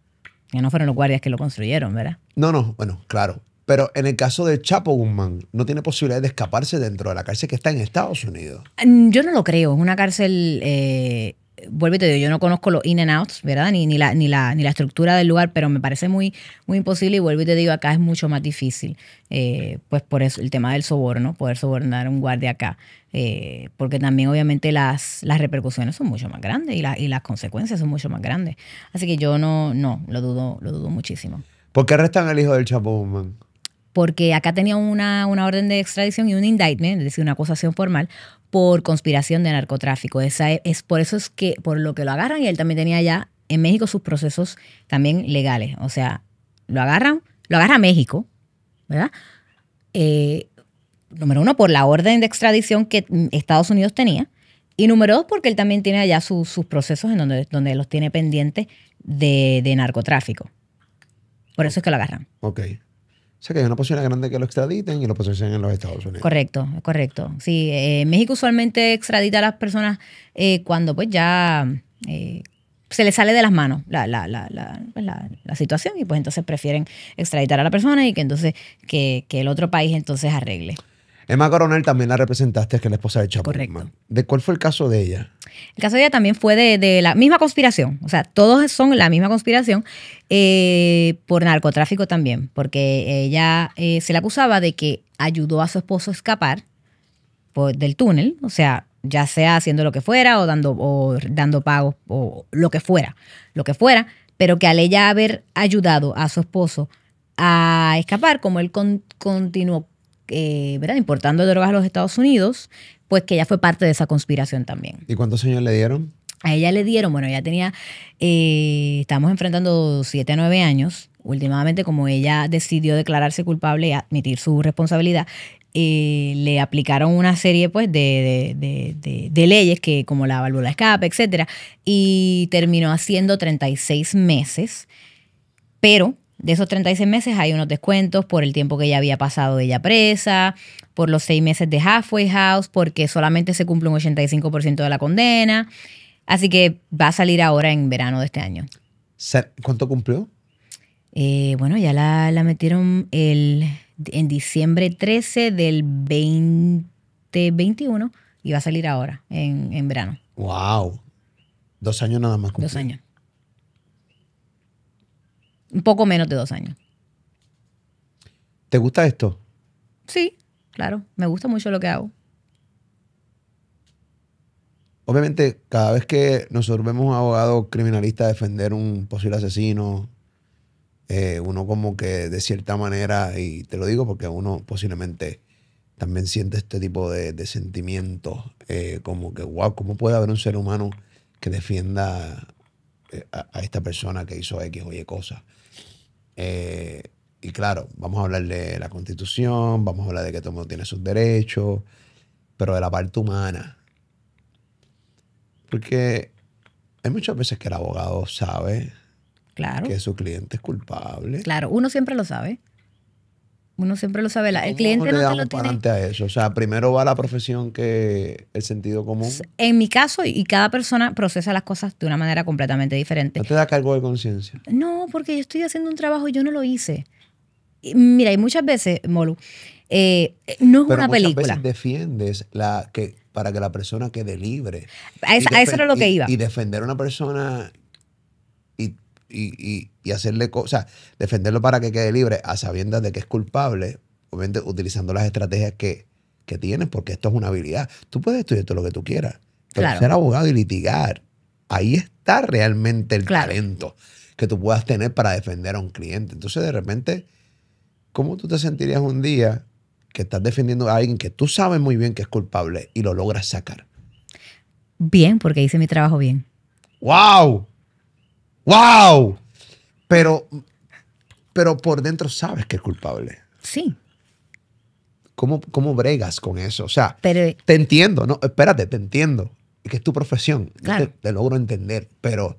que no fueron los guardias que lo construyeron, ¿verdad? No, no, bueno, claro. Pero en el caso de Chapo Guzmán, no tiene posibilidad de escaparse dentro de la cárcel que está en Estados Unidos. Mm, yo no lo creo. Es una cárcel eh, vuelvo y te digo, yo no conozco los in and outs, ¿verdad? Ni, ni, la, ni, la, ni la estructura del lugar, pero me parece muy, muy imposible y vuelvo y te digo, acá es mucho más difícil, eh, pues por eso, el tema del soborno, poder sobornar a un guardia acá, eh, porque también obviamente las, las repercusiones son mucho más grandes y, y las consecuencias son mucho más grandes. Así que yo no, no, lo dudo, lo dudo muchísimo. ¿Por qué arrestan al hijo del Chapo Guzmán? porque acá tenía una, una, orden de extradición y un indictment, es decir, una acusación formal, por conspiración de narcotráfico. Esa e, es, por eso es que por lo que lo agarran y él también tenía allá en México sus procesos también legales. O sea, lo agarran, lo agarra México, ¿verdad? Eh, número uno, por la orden de extradición que Estados Unidos tenía. Y número dos, porque él también tiene allá sus procesos en donde, donde los tiene pendientes de, de narcotráfico. Por eso es que lo agarran. Ok. O sea que hay una posición grande que lo extraditen y lo poseen en los Estados Unidos. Correcto, correcto. Sí, eh, México usualmente extradita a las personas eh, cuando pues ya eh, se les sale de las manos pues, la, situación y pues entonces prefieren extraditar a la persona y que entonces que el otro país entonces arregle. Emma Coronel también la representaste, es que la esposa de Chapo. Correcto. ¿De cuál fue el caso de ella? El caso de ella también fue de, la misma conspiración. O sea, todos son la misma conspiración eh, por narcotráfico también, porque ella eh, se le acusaba de que ayudó a su esposo a escapar pues, del túnel, o sea, ya sea haciendo lo que fuera o dando, o dando pagos o lo que fuera, lo que fuera, pero que al ella haber ayudado a su esposo a escapar, como él continuó eh, ¿verdad? importando drogas a los Estados Unidos, pues que ella fue parte de esa conspiración también. ¿Y cuántos años le dieron? A ella le dieron, bueno, ella tenía, eh, estamos enfrentando 7 a 9 años. Últimamente, como ella decidió declararse culpable y admitir su responsabilidad, eh, le aplicaron una serie pues, de, de, leyes que, como la válvula escape, etcétera, y terminó haciendo 36 meses, pero de esos 36 meses hay unos descuentos por el tiempo que ya había pasado de ella presa, por los seis meses de halfway house, porque solamente se cumple un 85% de la condena. Así que va a salir ahora en verano de este año. ¿Cuánto cumplió? Eh, bueno, ya la, metieron el, en diciembre 13 del 2021 y va a salir ahora en, en verano. ¡Wow! Dos años nada más. Cumplió. Dos años. Un poco menos de dos años. ¿Te gusta esto? Sí, claro. Me gusta mucho lo que hago. Obviamente, cada vez que nosotros vemos a un abogado criminalista defender un posible asesino, eh, uno como que de cierta manera, y te lo digo porque uno posiblemente también siente este tipo de, sentimientos, eh, como que, wow, ¿cómo puede haber un ser humano que defienda eh, a, a esta persona que hizo X o Y cosas? Eh, y claro, vamos a hablar de la constitución, vamos a hablar de que todo el mundo tiene sus derechos, pero de la parte humana. Porque hay muchas veces que el abogado sabe claro. que su cliente es culpable. Claro, uno siempre lo sabe. Uno siempre lo sabe. el cliente no te lo tiene. A eso? O sea, primero va la profesión que el sentido común. En mi caso, y cada persona procesa las cosas de una manera completamente diferente. ¿No te da cargo de conciencia? No, porque yo estoy haciendo un trabajo y yo no lo hice. mira, y muchas veces, Molu, eh, no es una película. Veces defiendes la que para que la persona quede libre. A, eso era lo que iba. Y, defender a una persona y, y hacerle cosas, defenderlo para que quede libre a sabiendas de que es culpable, obviamente utilizando las estrategias que, tienes, porque esto es una habilidad. Tú puedes estudiar todo lo que tú quieras, pero ser abogado y litigar, ahí está realmente el talento que tú puedas tener para defender a un cliente. Entonces, de repente, ¿cómo tú te sentirías un día que estás defendiendo a alguien que tú sabes muy bien que es culpable y lo logras sacar? Bien, porque hice mi trabajo bien. ¡Wow! ¡Wow! Pero, pero por dentro sabes que es culpable. Sí. ¿Cómo, cómo bregas con eso? O sea, te entiendo, no, espérate, te entiendo. Es que es tu profesión. Te, logro entender, pero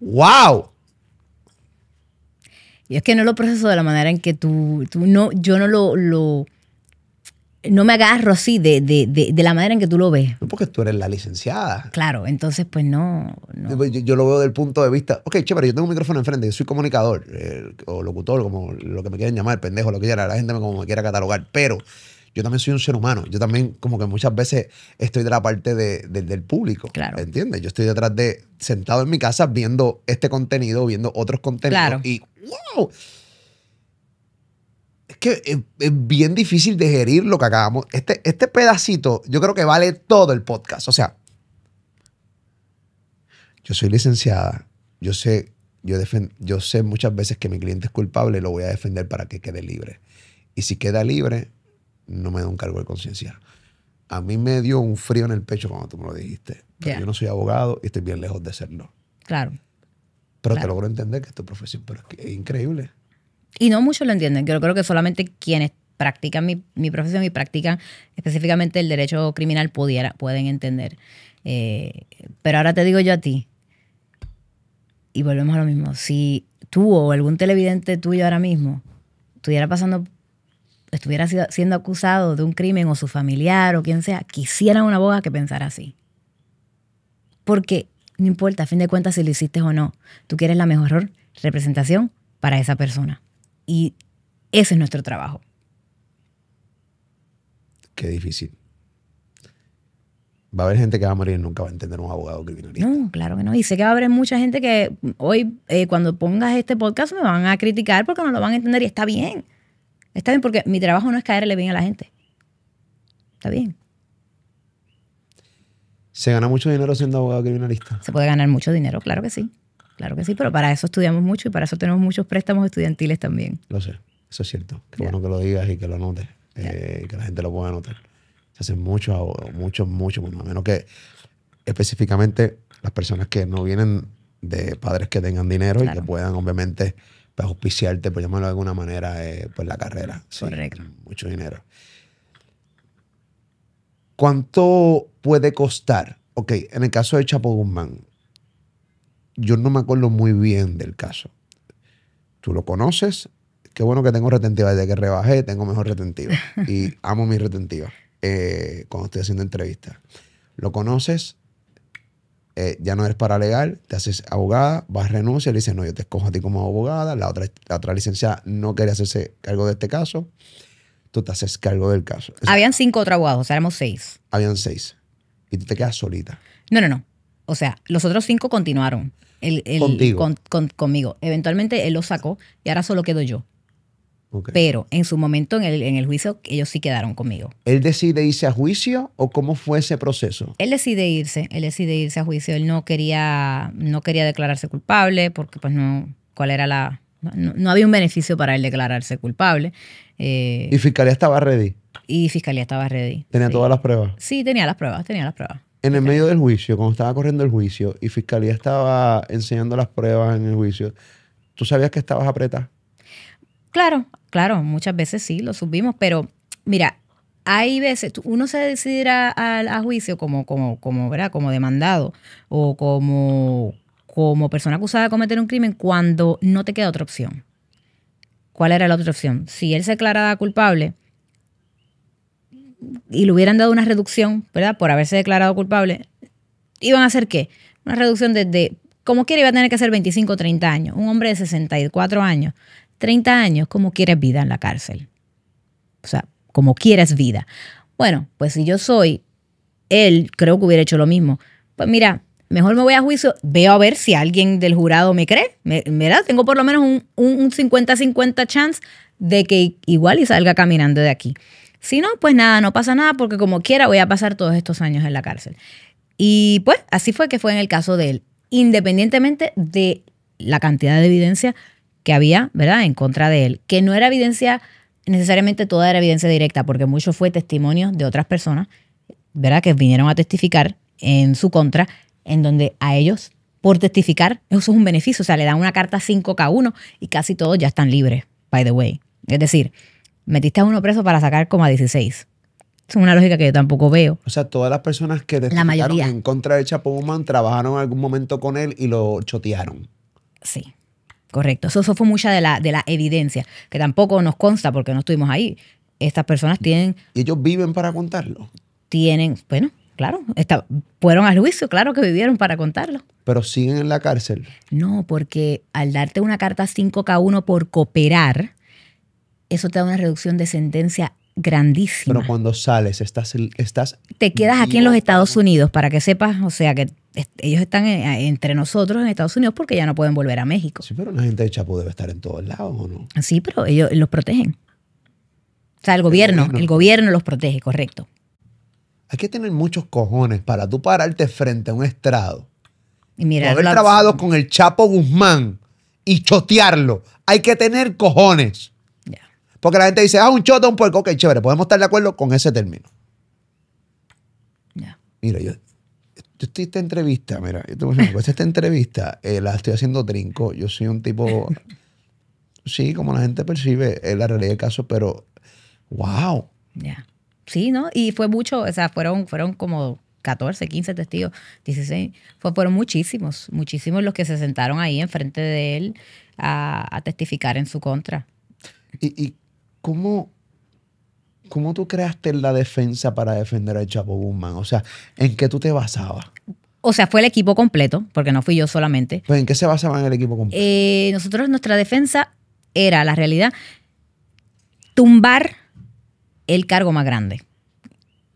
¡wow! Y es que no lo proceso de la manera en que tú, tú no, yo no lo no me agarro así de, la manera en que tú lo ves. Porque tú eres la licenciada. Claro, entonces pues no. Yo, lo veo del punto de vista, ok, che, pero yo tengo un micrófono enfrente, yo soy comunicador eh, o locutor, como lo que me quieran llamar, pendejo, lo que quieran, la gente me, como me quiera catalogar, pero yo también soy un ser humano, yo también como que muchas veces estoy de la parte del público, claro. ¿entiendes? Yo estoy detrás de, sentado en mi casa viendo este contenido, viendo otros contenidos claro. y wow que es, bien difícil digerir lo que acabamos. Este, este pedacito yo creo que vale todo el podcast. O sea, yo soy licenciada, yo sé, yo, yo sé muchas veces que mi cliente es culpable y lo voy a defender para que quede libre. Y si queda libre, no me da un cargo de conciencia. A mí me dio un frío en el pecho cuando tú me lo dijiste. Yo no soy abogado y estoy bien lejos de serlo. Claro. Pero te logro entender que es tu profesión, pero es increíble. Y no muchos lo entienden. Yo creo que solamente quienes practican mi, profesión y practican específicamente el derecho criminal pudiera, pueden entender. Eh, pero ahora te digo yo a ti, y volvemos a lo mismo, si tú o algún televidente tuyo ahora mismo estuviera pasando, estuviera siendo acusado de un crimen o su familiar o quien sea, quisiera una abogada que pensara así. Porque no importa, a fin de cuentas, si lo hiciste o no, tú quieres la mejor representación para esa persona. Y ese es nuestro trabajo. Qué difícil. Va a haber gente que va a morir y nunca va a entender un abogado criminalista. No, claro que no. Y sé que va a haber mucha gente que hoy, eh, cuando pongas este podcast, me van a criticar porque no lo van a entender y está bien. Está bien porque mi trabajo no es caerle bien a la gente. Está bien. ¿Se gana mucho dinero siendo abogado criminalista? Se puede ganar mucho dinero, claro que sí. Claro que sí, pero para eso estudiamos mucho y para eso tenemos muchos préstamos estudiantiles también. Lo sé, eso es cierto. Qué bueno que lo digas y que lo anotes, eh, que la gente lo pueda anotar. Se hacen muchos, muchos, muchos, a menos que específicamente las personas que no vienen de padres que tengan dinero y que puedan obviamente pues, auspiciarte, por llamarlo de alguna manera, eh, pues la carrera. Correcto. mucho dinero. ¿Cuánto puede costar? Ok, en el caso de Chapo Guzmán, yo no me acuerdo muy bien del caso. Tú lo conoces, qué bueno que tengo retentiva. Desde que rebajé, tengo mejor retentiva. [laughs] Y amo mi retentiva eh, cuando estoy haciendo entrevistas. Lo conoces, eh, ya no eres paralegal, te haces abogada, vas a renunciar, le dices, no, yo te escojo a ti como abogada. La otra, otra licenciada no quiere hacerse cargo de este caso. Tú te haces cargo del caso. habían cinco otros abogados, éramos seis. Habían seis. Y tú te quedas solita. No, no, no. O sea, los otros cinco continuaron. conmigo. Eventualmente él los sacó y ahora solo quedo yo. Pero en su momento, en el, juicio, ellos sí quedaron conmigo. ¿Él decide irse a juicio o cómo fue ese proceso? Él decide irse, él decide irse a juicio. Él no quería, no quería declararse culpable porque pues no, cuál era la... No, había un beneficio para él declararse culpable. Eh, ¿Y Fiscalía estaba ready? Y Fiscalía estaba ready. ¿Tenía todas las pruebas? Sí, tenía las pruebas, tenía las pruebas. En el medio del juicio, cuando estaba corriendo el juicio y fiscalía estaba enseñando las pruebas en el juicio, ¿tú sabías que estabas apretada? Claro, claro, muchas veces sí, lo subimos, pero mira, hay veces, uno se decidirá a, juicio como, como, como, ¿verdad? como demandado o como, como persona acusada de cometer un crimen cuando no te queda otra opción. ¿Cuál era la otra opción? Si él se declaraba culpable, y le hubieran dado una reducción, ¿verdad? Por haberse declarado culpable, iban a hacer qué? Una reducción de, como quiera, iba a tener que ser 25 o 30 años. Un hombre de 64 años, 30 años, como quieres vida en la cárcel. O sea, como quieres vida. Bueno, pues si yo soy él, creo que hubiera hecho lo mismo. Pues mira, mejor me voy a juicio, veo a ver si alguien del jurado me cree. mira, tengo por lo menos un 50-50 chance de que igual y salga caminando de aquí. Si no, pues nada, no pasa nada porque como quiera voy a pasar todos estos años en la cárcel. Y pues así fue que fue en el caso de él, independientemente de la cantidad de evidencia que había, ¿verdad?, en contra de él, que no era evidencia, necesariamente toda era evidencia directa, porque mucho fue testimonio de otras personas, ¿verdad?, que vinieron a testificar en su contra, en donde a ellos, por testificar, eso es un beneficio, o sea, le dan una carta 5K1 y casi todos ya están libres, by the way. Es decir, Metiste a uno preso para sacar como a 16. Es una lógica que yo tampoco veo. O sea, todas las personas que mayoría en contra de Chapo Guzmán trabajaron en algún momento con él y lo chotearon. Sí, correcto. Eso, fue mucha de la, de la evidencia, que tampoco nos consta porque no estuvimos ahí. Estas personas tienen... ¿Y ellos viven para contarlo? Tienen, bueno, claro, fueron al juicio, claro que vivieron para contarlo. Pero siguen en la cárcel. No, porque al darte una carta 5K1 por cooperar, eso te da una reducción de sentencia grandísima. Pero cuando sales, estás... estás te quedas aquí en los Estados Unidos, para que sepas, o sea, que ellos están eh, entre nosotros en Estados Unidos porque ya no pueden volver a México. Sí, pero la gente de Chapo debe estar en todos lados, ¿o no? Sí, pero ellos los protegen. O sea, el gobierno, el gobierno, los protege, correcto. Hay que tener muchos cojones para tú pararte frente a un estrado. Y mira haber trabajado con el Chapo Guzmán y chotearlo. Hay que tener cojones. Porque la gente dice, ah, un choto, un puerco. Ok, chévere, podemos estar de acuerdo con ese término. Mira, yo, yo estoy esta entrevista, mira, yo te voy esta entrevista eh, la estoy haciendo trinco. Yo soy un tipo, sí, como la gente percibe, es la realidad del caso, pero wow. Ya. Sí, ¿no? Y fue mucho, o sea, fueron, fueron como 14, 15 testigos, 16. fueron muchísimos, muchísimos los que se sentaron ahí enfrente de él a, testificar en su contra. ¿Y, y ¿cómo, ¿cómo tú creaste la defensa para defender a Chapo Guzmán? O sea, ¿en qué tú te basabas? O sea, fue el equipo completo, porque no fui yo solamente. Pues, ¿En qué se basaba en el equipo completo? Eh, nosotros, nuestra defensa era, la realidad, tumbar el cargo más grande,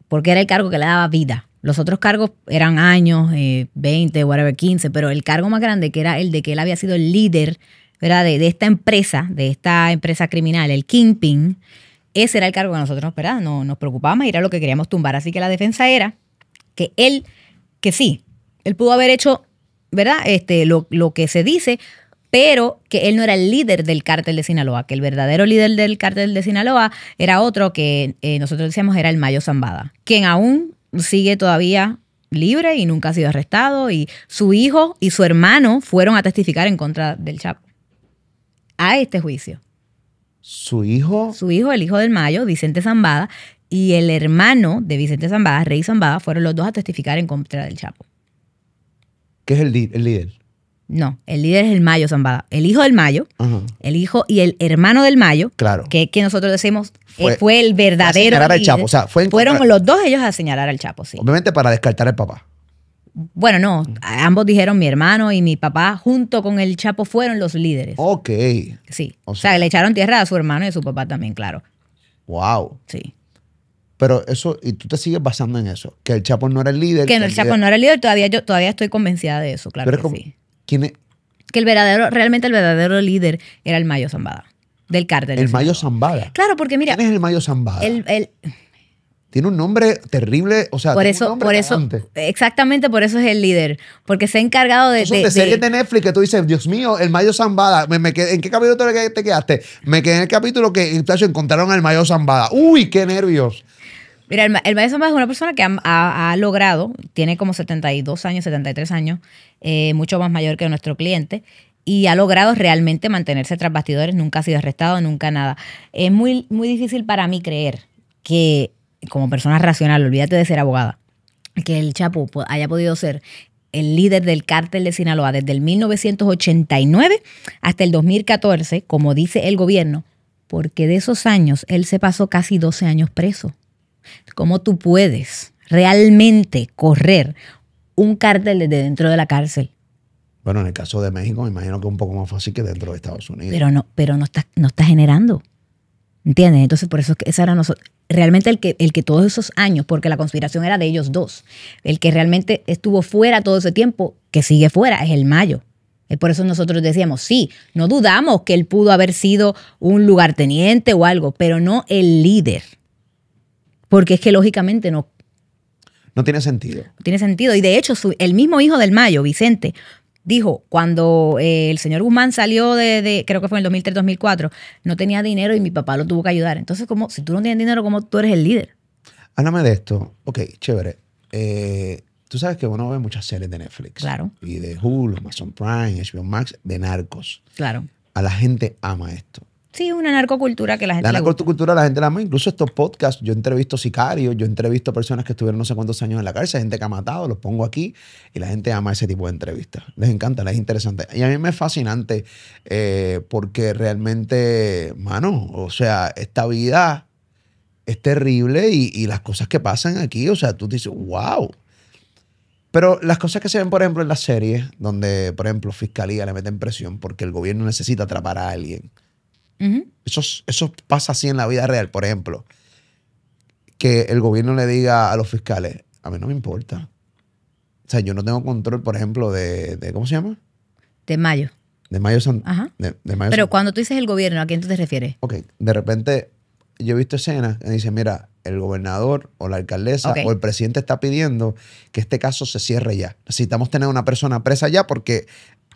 porque era el cargo que le daba vida. Los otros cargos eran años, 20, eh, whatever, 15, pero el cargo más grande, que era el de que él había sido el líder ¿verdad? De, esta empresa, de esta empresa criminal, el Kingpin, ese era el cargo que nosotros ¿verdad? No, nos preocupábamos y era lo que queríamos tumbar. Así que la defensa era que él, que sí, él pudo haber hecho, ¿verdad? Este, lo, que se dice, pero que él no era el líder del cártel de Sinaloa, que el verdadero líder del cártel de Sinaloa era otro que eh, nosotros decíamos era el Mayo Zambada, quien aún sigue todavía libre y nunca ha sido arrestado, y su hijo y su hermano fueron a testificar en contra del Chapo a este juicio. ¿Su hijo? Su hijo, el hijo del Mayo, Vicente Zambada, y el hermano de Vicente Zambada, Rey Zambada, fueron los dos a testificar en contra del Chapo. ¿Qué es el, el líder? No, el líder es el Mayo Zambada. El hijo del Mayo, el hijo y el hermano del Mayo, claro. que, nosotros decimos eh, fue, el verdadero. señalar al Chapo. O sea, fueron los dos ellos a señalar al Chapo, sí. Obviamente para descartar al papá bueno, no, ambos dijeron mi hermano y mi papá junto con el Chapo fueron los líderes. Ok. Sí. O sea, le echaron tierra a su hermano y a su papá también, claro. Wow. Sí. Pero eso, y tú te sigues basando en eso, que el Chapo no era el líder. Que el, Chapo no era el líder, todavía yo todavía estoy convencida de eso, claro. Pero que sí. ¿Quién Que el verdadero, realmente el verdadero líder era el Mayo Zambada, del cártel. El Mayo Zambada. Claro, porque mira. ¿Quién es el Mayo Zambada? el, tiene un nombre terrible, o sea, por eso, un eso, exactamente por eso es el líder, porque se ha encargado de. Eso de, de de Netflix que tú dices, Dios mío, el Mayo Zambada, me, ¿en qué capítulo te, quedaste? Me quedé en el capítulo que encontraron al Mayo Zambada. ¡Uy, qué nervios! Mira, el, Mayo Zambada es una persona que ha, logrado, tiene como 72 años, 73 años, eh, mucho más mayor que nuestro cliente, y ha logrado realmente mantenerse tras bastidores, nunca ha sido arrestado, nunca nada. Es muy, muy difícil para mí creer que como persona racional, olvídate de ser abogada, que el Chapo haya podido ser el líder del cártel de Sinaloa desde el 1989 hasta el 2014, como dice el gobierno, porque de esos años él se pasó casi 12 años preso. ¿Cómo tú puedes realmente correr un cártel desde dentro de la cárcel? Bueno, en el caso de México me imagino que es un poco más fácil que dentro de Estados Unidos. Pero no, pero no está, no está generando. ¿Entiendes? Entonces, por eso es que esa era nosotros realmente el que, el que todos esos años, porque la conspiración era de ellos dos, el que realmente estuvo fuera todo ese tiempo, que sigue fuera, es el Mayo. es por eso nosotros decíamos, sí, no dudamos que él pudo haber sido un lugarteniente o algo, pero no el líder. Porque es que lógicamente no. No tiene sentido. tiene sentido. Y de hecho, el mismo hijo del Mayo, Vicente, dijo, cuando eh, el señor Guzmán salió de, creo que fue en el 2003-2004, no tenía dinero y mi papá lo tuvo que ayudar. Entonces, como si tú no tienes dinero, ¿cómo tú eres el líder? Háblame de esto. Ok, chévere. Eh, tú sabes que uno ve muchas series de Netflix. Claro. Y de Hulu, Amazon Prime, HBO Max, de narcos. Claro. A la gente ama esto. Sí, una narcocultura que la gente. La narcocultura la gente la ama. Incluso estos podcasts, yo entrevisto sicarios, yo entrevisto personas que estuvieron no sé cuántos años en la cárcel, gente que ha matado, los pongo aquí y la gente ama ese tipo de entrevistas. Les encanta, les es interesante. Y a mí me es fascinante eh, porque realmente, mano, o sea, esta vida es terrible y, las cosas que pasan aquí, o sea, tú dices, wow. Pero las cosas que se ven, por ejemplo, en las series, donde, por ejemplo, fiscalía le meten presión porque el gobierno necesita atrapar a alguien eso, eso pasa así en la vida real, por ejemplo. Que el gobierno le diga a los fiscales, a mí no me importa. O sea, yo no tengo control, por ejemplo, de, ¿cómo se llama? De mayo. De mayo San... Ajá. De, mayo Pero cuando tú dices el gobierno, ¿a quién tú te refieres? Ok, de repente yo he visto escenas que dicen, mira, el gobernador o la alcaldesa o el presidente está pidiendo que este caso se cierre ya. Necesitamos tener una persona presa ya porque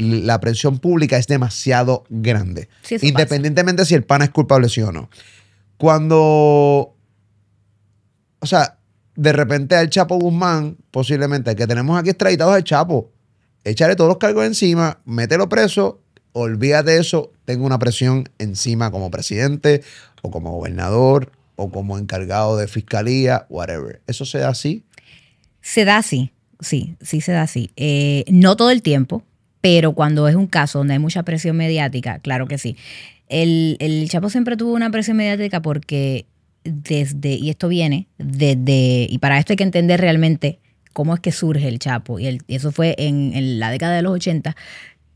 la presión pública es demasiado grande. independientemente si el PAN es culpable sí o no. Cuando, o sea, de repente al Chapo Guzmán, posiblemente el que tenemos aquí extraditados al Chapo, échale todos los cargos encima, mételo preso, olvídate de eso, tengo una presión encima como presidente o como gobernador o como encargado de fiscalía, whatever. ¿Eso se da así? Se da así, sí, sí se da así. Eh, no todo el tiempo, pero cuando es un caso donde hay mucha presión mediática, claro que sí. El, Chapo siempre tuvo una presión mediática porque desde, y esto viene desde, y para esto hay que entender realmente cómo es que surge el Chapo, y, eso fue en, la década de los 80,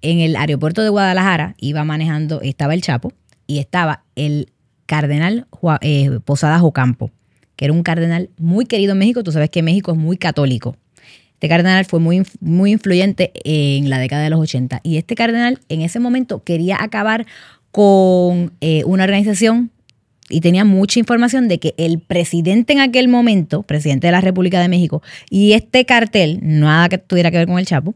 en el aeropuerto de Guadalajara iba manejando, estaba el Chapo y estaba el cardenal eh, Posadas Ocampo, que era un cardenal muy querido en México, tú sabes que México es muy católico, este cardenal fue muy, muy influyente en la década de los 80 y este cardenal en ese momento quería acabar con eh, una organización y tenía mucha información de que el presidente en aquel momento, presidente de la República de México, y este cartel, nada que tuviera que ver con el Chapo,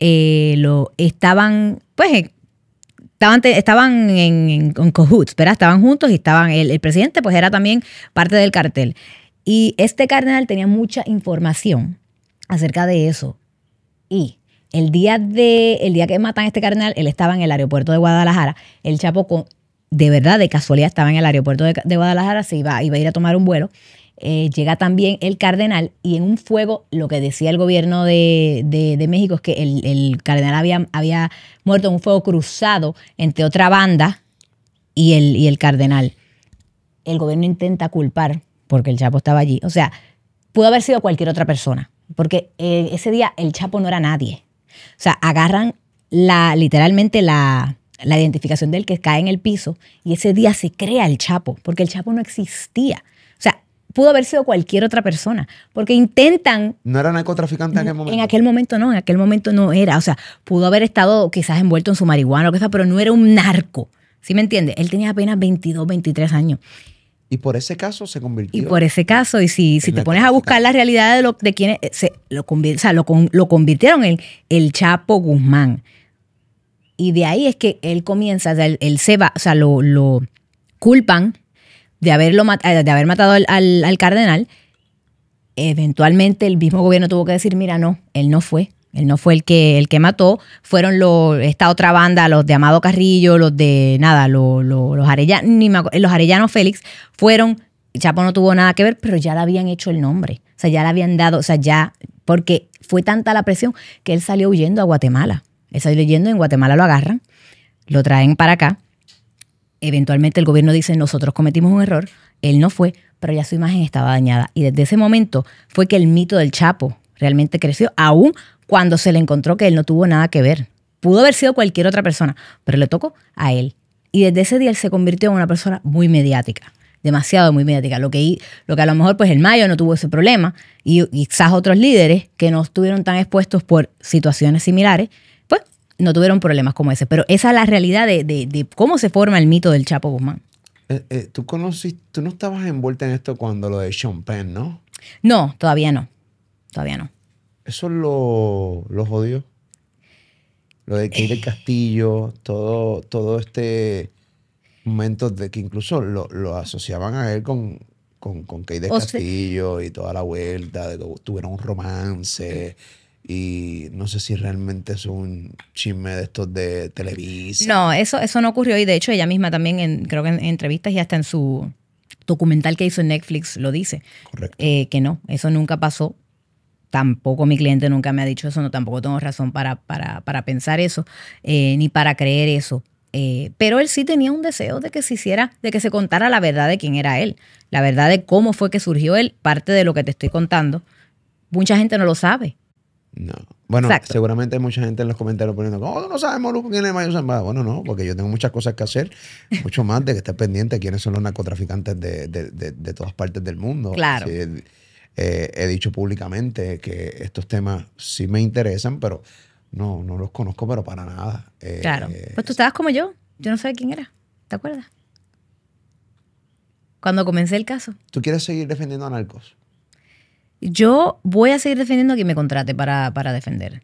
eh, lo estaban, pues, eh, estaban, estaban en, en, Estaban juntos y estaban, el, presidente pues era también parte del cartel. Y este cardenal tenía mucha información acerca de eso. Y el día, de, el día que matan a este cardenal, él estaba en el aeropuerto de Guadalajara. El Chapo, con, de verdad, de casualidad, estaba en el aeropuerto de, Guadalajara, se iba, iba a ir a tomar un vuelo. Eh, llega también el cardenal y en un fuego, lo que decía el gobierno de, de, México es que el, cardenal había, muerto en un fuego cruzado entre otra banda y el, y el cardenal. El gobierno intenta culpar porque el Chapo estaba allí. O sea, pudo haber sido cualquier otra persona. Porque eh, ese día el Chapo no era nadie. O sea, agarran la, literalmente la, la identificación del que cae en el piso y ese día se crea el Chapo, porque el Chapo no existía. O sea, pudo haber sido cualquier otra persona, porque intentan... ¿No era narcotraficante en aquel momento? En aquel momento no, en aquel momento no era. O sea, pudo haber estado quizás envuelto en su marihuana o qué sea, pero no era un narco. ¿Sí me entiendes? Él tenía apenas 22, 23 años. Y por ese caso se convirtió. Y por ese caso, y si, si te pones a buscar la realidad de, lo, de quienes se, lo, o sea, lo, lo, convirtieron en el Chapo Guzmán. Y de ahí es que él comienza, o sea, él, se o sea, lo, culpan de, haberlo, eh, de haber matado al cardenal. Eventualmente el mismo gobierno tuvo que decir, mira, no, él no fue, él no fue el que, el que mató, fueron esta otra banda, los de Amado Carrillo, los de nada, los, los, los Arellanos, los Arellanos Félix, fueron, Chapo no tuvo nada que ver, pero ya le habían hecho el nombre. O sea, ya le habían dado, o sea, ya, porque fue tanta la presión que él salió huyendo a Guatemala. Él salió huyendo, en Guatemala lo agarran, lo traen para acá. Eventualmente el gobierno dice, nosotros cometimos un error, él no fue, pero ya su imagen estaba dañada. Y desde ese momento fue que el mito del Chapo realmente creció, aún cuando se le encontró que él no tuvo nada que ver. Pudo haber sido cualquier otra persona, pero le tocó a él. Y desde ese día él se convirtió en una persona muy mediática, demasiado muy mediática. Lo que, lo que a lo mejor pues el Mayo no tuvo ese problema y, quizás otros líderes que no estuvieron tan expuestos por situaciones similares, pues no tuvieron problemas como ese. Pero esa es la realidad de, cómo se forma el mito del Chapo Guzmán. Eh, eh, tú conociste, tú no estabas envuelta en esto cuando lo de Sean Penn, ¿no? No, todavía no. Todavía no. Eso lo, lo jodió. Lo de Kate del eh. Castillo, todo, todo este momento de que incluso lo, asociaban a él con, con, con del Castillo y toda la vuelta, de que tuvieron un romance. Y no sé si realmente es un chisme de estos de Televisa. No, eso, eso no ocurrió. Y de hecho, ella misma también, en, creo que en, entrevistas y hasta en su documental que hizo en Netflix, lo dice. Correcto. Eh, que no, eso nunca pasó tampoco mi cliente nunca me ha dicho eso, no, tampoco tengo razón para, para, pensar eso, eh, ni para creer eso. Eh, pero él sí tenía un deseo de que se hiciera, de que se contara la verdad de quién era él, la verdad de cómo fue que surgió él, parte de lo que te estoy contando. Mucha gente no lo sabe. No. Bueno, seguramente hay mucha gente en los comentarios poniendo, oh, no sabemos quién es Mayo Zambada. Bueno, no, porque yo tengo muchas cosas que hacer, [laughs] mucho más de que estar pendiente de quiénes son los narcotraficantes de, todas partes del mundo. Claro. Eh, he dicho públicamente que estos temas sí me interesan, pero no, no los conozco, pero para nada. Eh, claro. Eh, pues tú estabas como yo. Yo no sabía quién era. ¿Te acuerdas? Cuando comencé el caso. ¿Tú quieres seguir defendiendo a narcos? Yo voy a seguir defendiendo a quien me contrate para, para defender.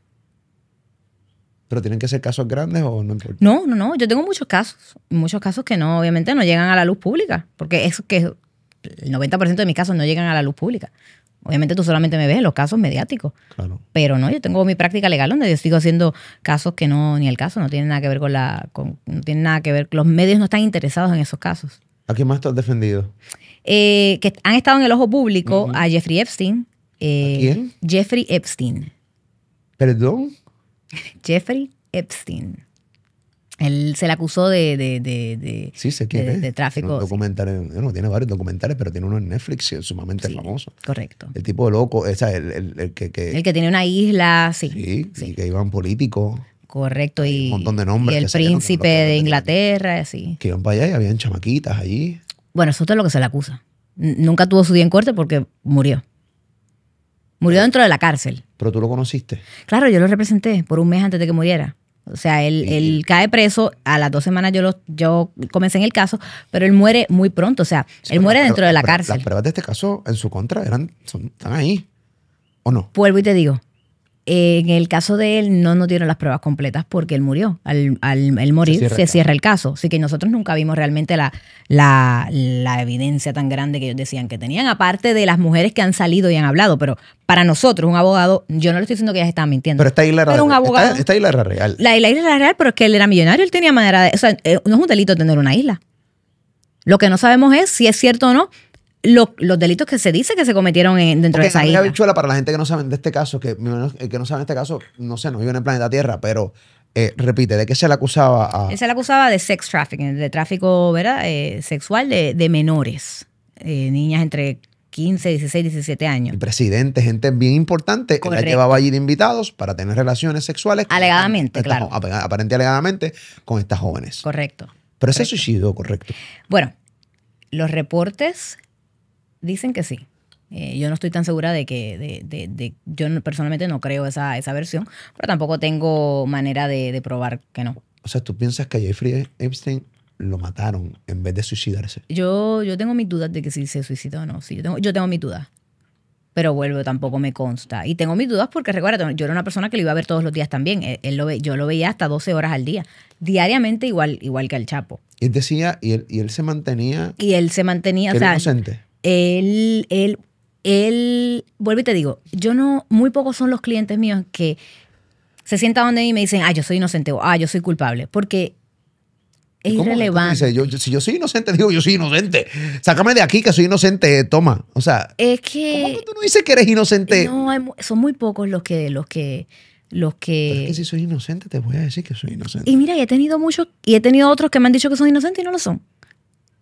¿Pero tienen que ser casos grandes o no importa? No, no, no. Yo tengo muchos casos. Muchos casos que no, obviamente, no llegan a la luz pública. Porque es que el 90% de mis casos no llegan a la luz pública. Obviamente tú solamente me ves en los casos mediáticos. Pero no, yo tengo mi práctica legal donde yo sigo haciendo casos que no, ni el caso, no tienen nada que ver con la, no tienen nada que ver, los medios no están interesados en esos casos. ¿A quién más te has defendido? Eh, que han estado en el ojo público a Jeffrey Epstein. ¿A eh, quién? Jeffrey Epstein. ¿Perdón? [laughs] Jeffrey Epstein. Él se le acusó de, de, de, tráfico. Tiene, no, tiene varios documentales, pero tiene uno en Netflix sumamente famoso. Correcto. El tipo de loco, o el, que, El que tiene una isla, sí. Sí, y que iban políticos. Correcto, y, un montón de nombres. el príncipe de Inglaterra, así. Que iban para allá y habían chamaquitas allí. Bueno, eso es lo que se le acusa. Nunca tuvo su día en corte porque murió. Murió dentro de la cárcel. Pero tú lo conociste. Claro, yo lo representé por un mes antes de que muriera. O sea, él, él, cae preso, a las dos semanas yo, yo comencé en el caso, pero él muere muy pronto, o sea, él muere dentro de la cárcel. Las pruebas de este caso en su contra eran, son, están ahí, ¿o no? Vuelvo y te digo, en el caso de él no nos dieron las pruebas completas porque él murió. Al, al, morir se, cierra, el caso. Así que nosotros nunca vimos realmente la, la, evidencia tan grande que ellos decían que tenían, aparte de las mujeres que han salido y han hablado. Pero para nosotros, un abogado, yo no le estoy diciendo que ellas estaban mintiendo. Pero está isla real. está, real. La, la isla real, pero es que él era millonario, él tenía manera de... O sea, eh, no es un delito tener una isla. Lo que no sabemos es si es cierto o no los delitos que se dice que se cometieron dentro de esa isla. Bichuela, para la gente que no sabe de este caso, que, que no sabe de este caso, no sé, no viven en el planeta Tierra, pero eh, repite, ¿de qué se le acusaba? A... Se le acusaba de sex trafficking, de tráfico ¿verdad? Eh, sexual de, menores, eh, niñas entre 15, 16, 17 años. El presidente, gente bien importante, que llevaba allí de invitados para tener relaciones sexuales. Alegadamente, claro. Aparente alegadamente con estas jóvenes. Correcto. Pero ese suicidio, correcto. Bueno, los reportes Dicen que sí. Eh, yo no estoy tan segura de que, de, de, yo personalmente no creo esa, esa versión, pero tampoco tengo manera de, probar que no. O sea, ¿tú piensas que Jeffrey Epstein lo mataron en vez de suicidarse? Yo, yo tengo mis dudas de que si se suicidó o no. Sí, yo tengo, yo tengo mis dudas. Pero vuelvo, tampoco me consta. Y tengo mis dudas porque recuerda, yo era una persona que lo iba a ver todos los días también. Eh, él, lo yo lo veía hasta 12 horas al día, diariamente igual, igual que el Chapo. Y él decía, y él, y él se mantenía. Y él se mantenía, o inocente él, él, él, vuelvo y te digo, yo no, muy pocos son los clientes míos que se sientan donde mí y me dicen, ah, yo soy inocente o ah, yo soy culpable, porque es irrelevante. yo, si yo soy inocente, digo, yo soy inocente. Sácame de aquí que soy inocente, toma. O sea, es que, ¿cómo que tú no dices que eres inocente? No, son muy pocos los que, los que, los que... es si soy inocente, te voy a decir que soy inocente. Y mira, y he tenido muchos, y he tenido otros que me han dicho que son inocentes y no lo son.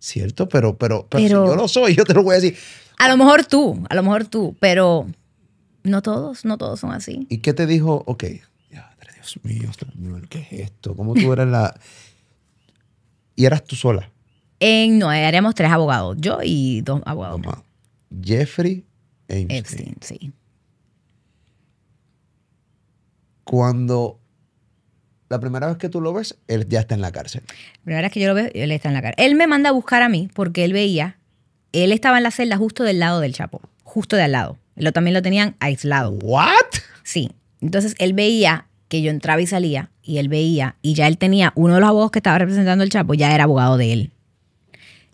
Cierto, pero, pero, pero, si yo lo soy, yo te lo voy a decir. A lo mejor tú, a lo mejor tú, pero no todos, no todos son así. ¿Y qué te dijo? Ok, ya, Dios mío, ¿qué es esto? ¿Cómo tú eras la...? ¿Y eras tú sola? En, no, éramos tres abogados, yo y dos abogados. Toma. Jeffrey Epstein. Epstein, sí. Cuando la primera vez que tú lo ves, él ya está en la cárcel. La primera vez que yo lo veo, él está en la cárcel. Él me manda a buscar a mí porque él veía, él estaba en la celda justo del lado del Chapo, justo de al lado. Lo, también lo tenían aislado. ¿What? Sí. Entonces él veía que yo entraba y salía y él veía y ya él tenía uno de los abogados que estaba representando al Chapo, ya era abogado de él.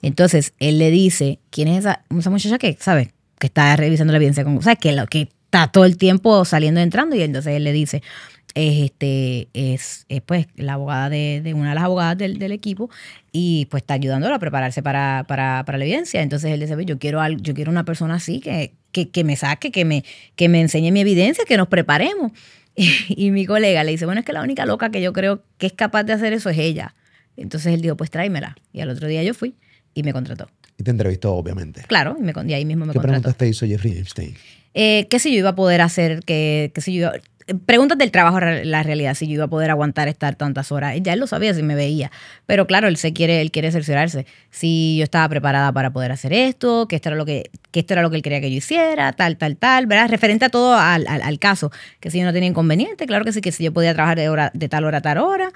Entonces él le dice, ¿quién es esa, muchacha que, sabe que está revisando la evidencia con, ¿Sabes? que, lo, que está todo el tiempo saliendo y entrando y entonces él le dice, es, este, es, pues la abogada de, una de las abogadas del, equipo y pues está ayudándola a prepararse para, para, la evidencia. Entonces él dice, pues, yo quiero, yo quiero una persona así que, que, que, me saque, que me, que me enseñe mi evidencia, que nos preparemos. [laughs] Y, mi colega le dice, bueno, es que la única loca que yo creo que es capaz de hacer eso es ella. Entonces él dijo, pues tráemela. Y al otro día yo fui y me contrató. Y te entrevistó, obviamente. Claro, y, me, y ahí mismo me contrató. ¿Qué preguntas te hizo Jeffrey Epstein? Eh, qué sé yo iba a poder hacer, qué, qué sé yo, preguntas del trabajo, la realidad, si yo iba a poder aguantar estar tantas horas. Ya él lo sabía si me veía, pero claro, él se quiere, él quiere cerciorarse si yo estaba preparada para poder hacer esto, que esto era lo que, esto era lo que él quería que yo hiciera, tal, tal, tal, ¿verdad? Referente a todo al, al, caso, que si yo no tenía inconveniente, claro que sí, que si yo podía trabajar de, hora, de tal hora a tal hora.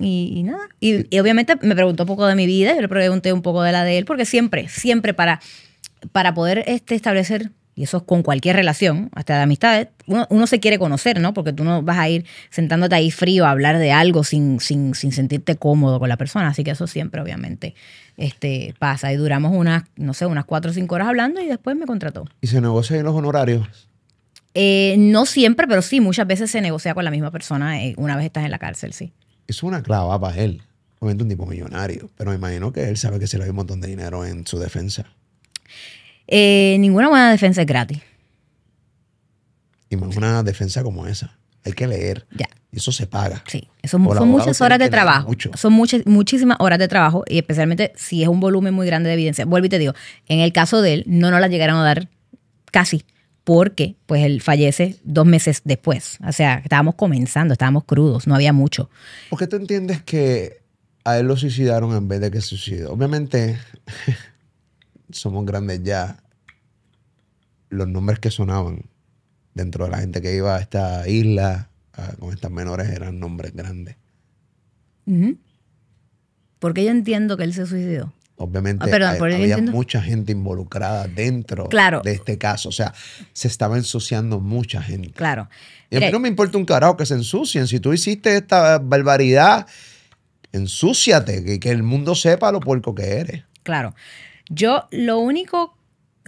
Y, y nada. Y, y, obviamente me preguntó un poco de mi vida, yo le pregunté un poco de la de él, porque siempre, siempre para, para poder este, establecer y eso es con cualquier relación, hasta de amistades, uno, se quiere conocer, ¿no? Porque tú no vas a ir sentándote ahí frío a hablar de algo sin, sin, sin sentirte cómodo con la persona, así que eso siempre, obviamente, este, pasa. Y duramos unas, no sé, unas cuatro o cinco horas hablando y después me contrató. ¿Y se negocia en los honorarios? Eh, no siempre, pero sí, muchas veces se negocia con la misma persona eh, una vez estás en la cárcel, sí. Es una clava para él. Obviamente un tipo millonario, pero me imagino que él sabe que se le dio un montón de dinero en su defensa eh, ninguna buena defensa es gratis. Y más una defensa como esa. Hay que leer. Ya. Y eso se paga. Sí, eso, son muchas horas de trabajo. Son muchas, muchísimas horas de trabajo y especialmente si es un volumen muy grande de evidencia. Vuelvo y te digo, en el caso de él, no nos la llegaron a dar casi porque pues él fallece dos meses después. O sea, estábamos comenzando, estábamos crudos, no había mucho. ¿Por qué te entiendes que a él lo suicidaron en vez de que se suicidó? Obviamente... Somos Grandes Ya, los nombres que sonaban dentro de la gente que iba a esta isla ah, con estas menores eran nombres grandes. Porque yo entiendo que él se suicidó. Obviamente ah, había mucha gente involucrada dentro de este caso. O sea, se estaba ensuciando mucha gente. Claro. Y a mí no me importa un carajo que se ensucien. Si tú hiciste esta barbaridad, ensúciate, que, que el mundo sepa lo puerco que eres. Claro. Yo lo único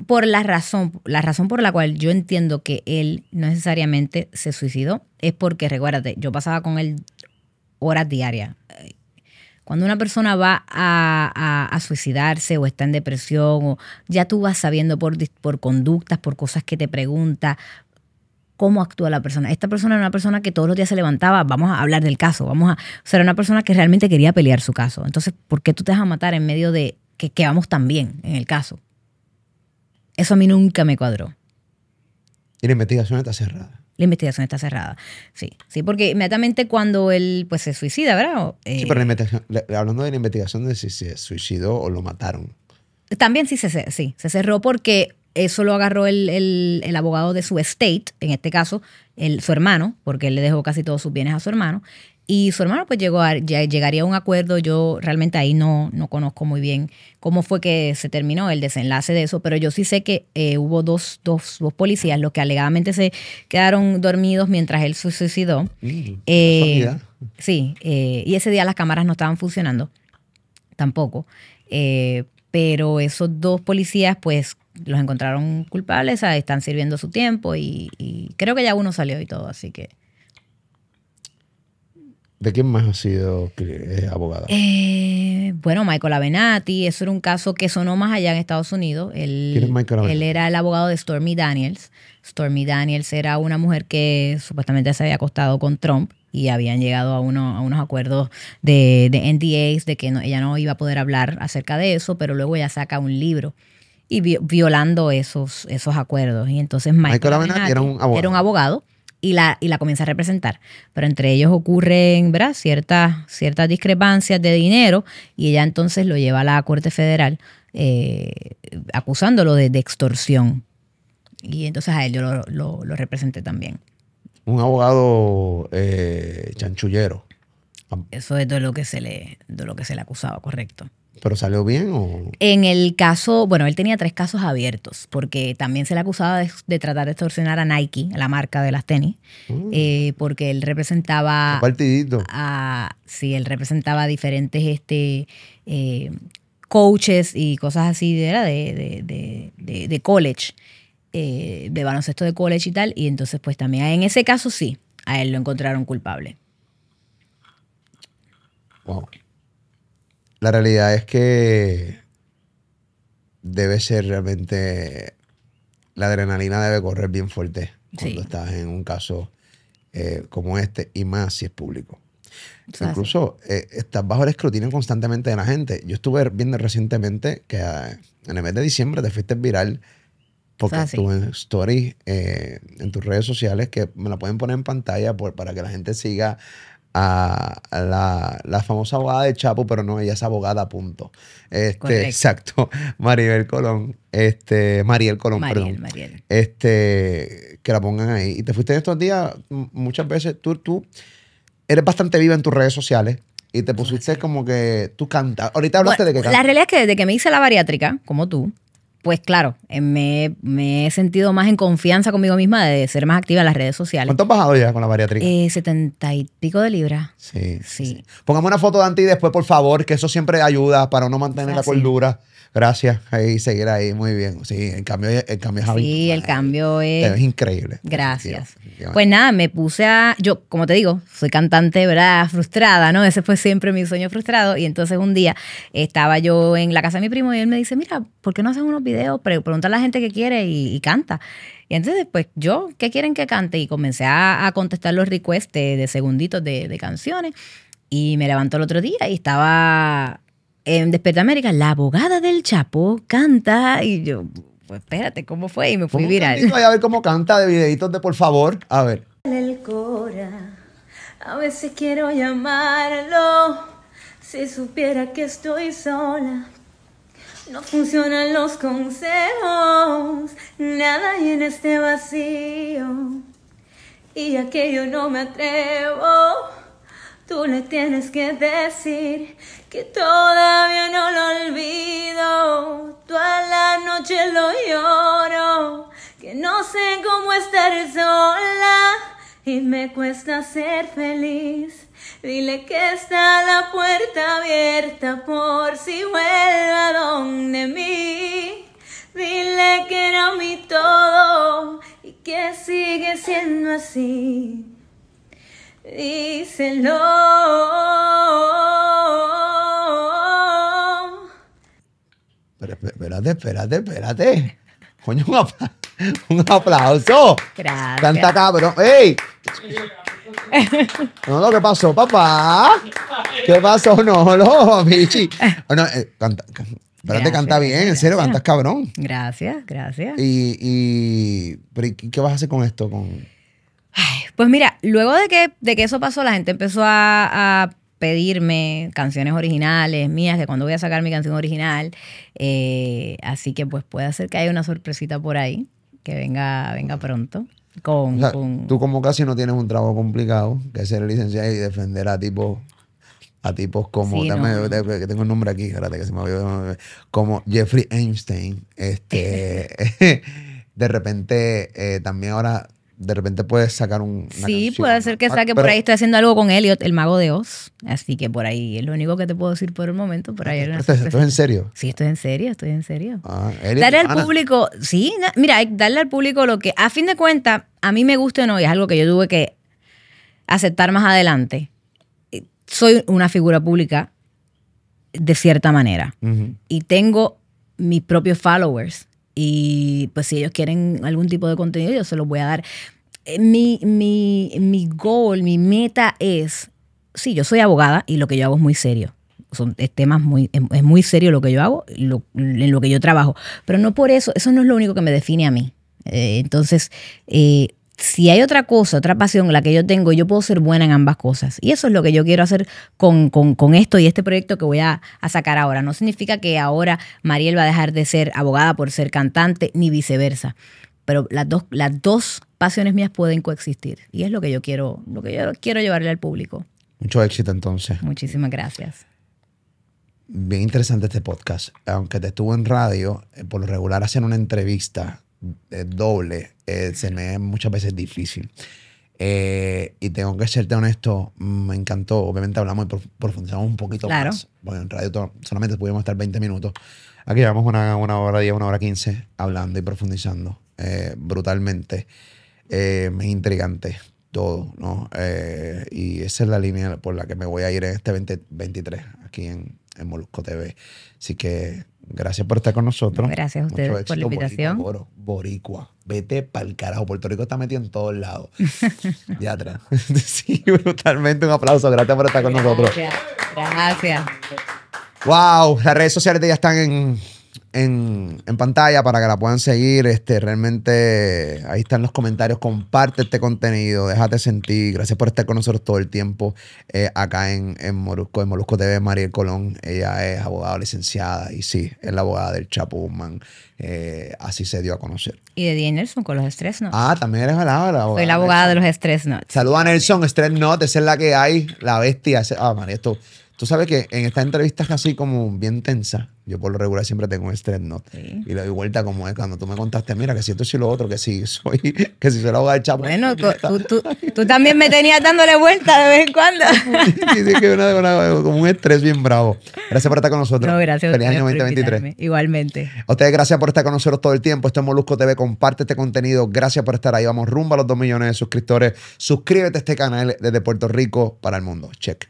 por la razón, la razón por la cual yo entiendo que él no necesariamente se suicidó es porque, recuérdate, yo pasaba con él horas diarias. Cuando una persona va a, suicidarse o está en depresión, o ya tú vas sabiendo por, por conductas, por cosas que te pregunta, cómo actúa la persona. Esta persona era una persona que todos los días se levantaba, vamos a hablar del caso, vamos a... O sea, era una persona que realmente quería pelear su caso. Entonces, ¿por qué tú te vas a matar en medio de que, que vamos tan bien en el caso. Eso a mí nunca me cuadró. Y la investigación está cerrada. La investigación está cerrada, sí. Sí, porque inmediatamente cuando él pues, se suicida, ¿verdad? sí, eh, pero la investigación, hablando de la investigación de si se suicidó o lo mataron. También sí se, sí, se cerró porque eso lo agarró el, abogado de su estate, en este caso, el, su hermano, porque él le dejó casi todos sus bienes a su hermano y su hermano pues llegó llegaría a un acuerdo. Yo realmente ahí no, no conozco muy bien cómo fue que se terminó el desenlace de eso, pero yo sí sé que eh, hubo dos, dos, policías, los que alegadamente se quedaron dormidos mientras él se suicidó. Mm, eh, sí, eh, y ese día las cámaras no estaban funcionando tampoco. pero esos dos policías pues los encontraron culpables, están sirviendo su tiempo y, y creo que ya uno salió y todo, así que... ¿De quién más ha sido abogada? Eh, bueno, Michael Avenatti, eso era un caso que sonó más allá en Estados Unidos. Él, Él era el abogado de Stormy Daniels. Stormy Daniels era una mujer que supuestamente se había acostado con Trump y habían llegado a, a unos acuerdos de, de NDAs de que ella no iba a poder hablar acerca de eso, pero luego ella saca un libro y violando esos, esos acuerdos. Y entonces Michael, Avenatti, era un abogado y la, y la comienza a representar. Pero entre ellos ocurren Ciertas, ciertas discrepancias de dinero y ella entonces lo lleva a la Corte Federal eh, acusándolo de, extorsión. Y entonces a él yo lo, representé también. Un abogado eh, chanchullero. Eso es lo que se le, de lo que se le acusaba, correcto. ¿Pero salió bien o...? En el caso, bueno, él tenía tres casos abiertos, porque también se le acusaba de, tratar de extorsionar a Nike, la marca de las tenis, mm. eh, porque él representaba... Partidito. A, sí, él representaba diferentes este, eh, coaches y cosas así, de, de, de, college, eh, de baloncesto de college y tal, y entonces pues también en ese caso sí, a él lo encontraron culpable. Wow. La realidad es que debe ser realmente. La adrenalina debe correr bien fuerte cuando estás en un caso eh, como este y más si es público. Incluso eh, estás bajo el escrutinio constantemente de la gente. Yo estuve viendo recientemente que ah, en el mes de diciembre te fuiste viral porque ah, tus stories eh, en tus redes sociales que me la pueden poner en pantalla para que la gente siga a la, famosa abogada de Chapo, pero no, ella es abogada, punto. Este, exacto. [laughs] Mariel Colón. Este, Mariel Colón, Mariel, perdón. Mariel. Este, que la pongan ahí. Y te fuiste en estos días muchas veces. Tú, tú eres bastante viva en tus redes sociales y te pusiste como que tú cantas. Ahorita hablaste de que cantas. La realidad es que desde que me hice la bariátrica, como tú, pues claro, eh, me, he sentido más en confianza conmigo misma de ser más activa en las redes sociales. ¿Cuánto has bajado ya con la bariátrica? Eh, setenta y pico de libras. Sí, sí, una foto de Anti después, por favor, que eso siempre ayuda para no mantener la cordura. Gracias. ahí seguir ahí, muy bien. Sí, el cambio, el cambio es Sí, el cambio es... es increíble. Gracias. Pues nada, me puse a... Yo, como te digo, soy cantante, ¿verdad? Frustrada, ¿no? Ese fue siempre mi sueño frustrado. Y entonces un día estaba yo en la casa de mi primo y él me dice, mira, ¿por qué no haces unos videos? Pregunta a la gente qué quiere y, canta. Y entonces, después yo, ¿qué quieren que cante? Y comencé a, contestar los requests de, segunditos de, de, canciones. Y me levantó el otro día y estaba en Desperta América, la abogada del Chapo canta y yo, pues espérate, ¿cómo fue? Y me fui viral. Voy a ver cómo canta de videitos de por favor. A ver. El Cora, a veces quiero llamarlo. Si supiera que estoy sola, no funcionan los consejos, nada hay en este vacío. Y aquello no me atrevo Tú le tienes que decir que todavía no lo olvido. Toda la noche lo lloro, que no sé cómo estar sola y me cuesta ser feliz. Dile que está la puerta abierta por si a donde mí. Dile que era mi todo y que sigue siendo así díselo. espérate, espérate, espérate. Coño, un, aplauso. Gracias. ¡Canta cabrón. ¡Ey! No, lo que pasó, papá. ¿Qué pasó? No, lo, Michi. Bueno, oh, eh, canta, espérate, canta bien, en serio, cantas cabrón. Gracias, gracias. Y, ¿qué vas a hacer con esto? Con... Ay, pues mira, luego de que, de que eso pasó, la gente empezó a, pedirme canciones originales mías, que cuando voy a sacar mi canción original. Eh, así que pues puede ser que haya una sorpresita por ahí, que venga, venga pronto. Con, Tú como casi no tienes un trabajo complicado, que ser licenciado y defender a tipos a tipos como eh, que tengo un nombre aquí, espérate que se me olvidó, como Jeffrey Einstein, este [laughs] [laughs] de repente eh, también ahora de repente puedes sacar un. sí, puede ser que ah, saque. por ahí estoy haciendo algo con Elliot, el mago de Oz. Así que por ahí es lo único que te puedo decir por el momento. Por ahí ah, esto, es en serio? Sí, estoy en serio, estoy en serio. darle al público, sí, mira, darle al público lo que, a fin de cuentas, a mí me gusta o no, es algo que yo tuve que aceptar más adelante. Eh, soy una figura pública de cierta manera. Y tengo mis propios followers y pues si ellos quieren algún tipo de contenido, yo se los voy a dar. Eh, mi, mi, mi goal, mi meta es, sí, yo soy abogada y lo que yo hago es muy serio. Son temas muy, es muy serio lo que yo hago, en lo que yo trabajo. Pero no por eso, eso no es lo único que me define a mí. Eh, entonces, eh, si hay otra cosa, otra pasión, la que yo tengo, yo puedo ser buena en ambas cosas. Y eso es lo que yo quiero hacer con, esto y este proyecto que voy a, sacar ahora. No significa que ahora Mariel va a dejar de ser abogada por ser cantante, ni viceversa. Pero las dos, las dos pasiones mías pueden coexistir. Y es lo que yo quiero, lo que yo quiero llevarle al público. Mucho éxito entonces. Muchísimas gracias. Bien interesante este podcast. Aunque te estuvo en radio, eh, por lo regular hacen una entrevista eh, doble eh, se me es muchas veces difícil. Eh, y tengo que serte honesto, me encantó. Obviamente hablamos y profundizamos un poquito más. Bueno, en radio solamente pudimos estar 20 minutos. Aquí llevamos una, una hora 10, una hora 15 hablando y profundizando eh, brutalmente. Eh, es intrigante todo, ¿no? y esa es la línea por la que me voy a ir en este 2023 aquí en, en Molusco TV. Así que Gracias por estar con nosotros. Gracias a ustedes por la invitación. Boricua, vete para el carajo. Puerto Rico está metido en todos lados. [laughs] ya atrás. [laughs] sí, brutalmente un aplauso. Gracias por estar con nosotros. Gracias. Wow, las redes sociales de ya están en en, pantalla para que la puedan seguir. Este, realmente ahí están los comentarios. Comparte este contenido, déjate sentir. Gracias por estar con nosotros todo el tiempo eh, acá en, en, Molusco, TV, Mariel Colón. Ella es abogada licenciada y sí, es la abogada del Chapo Guzmán. Eh, así se dio a conocer. Y de Díaz Nelson con los Stress Notes. Ah, también eres la abogada. Soy la abogada de los Stress Notes. Saluda a Nelson, Stress Notes, esa es la que hay, la bestia. Ah, María, esto. Tú sabes que en estas entrevistas así como bien tensa yo por lo regular siempre tengo un estrés, ¿no? Y le doy vuelta como es cuando tú me contaste, mira, que siento esto si lo otro, que si soy, [laughs] que si soy la abogada del Chapo. Bueno, [laughs] tú, también me tenías dándole vuelta de vez en cuando. [laughs] sí, que una, como un estrés bien bravo. Gracias por estar con nosotros. No, gracias. Feliz año 2023. Igualmente. ustedes gracias por estar con nosotros todo el tiempo. Esto es Molusco TV. Comparte este contenido. Gracias por estar ahí. Vamos rumbo a los dos millones de suscriptores. Suscríbete a este canal desde Puerto Rico para el mundo. Check.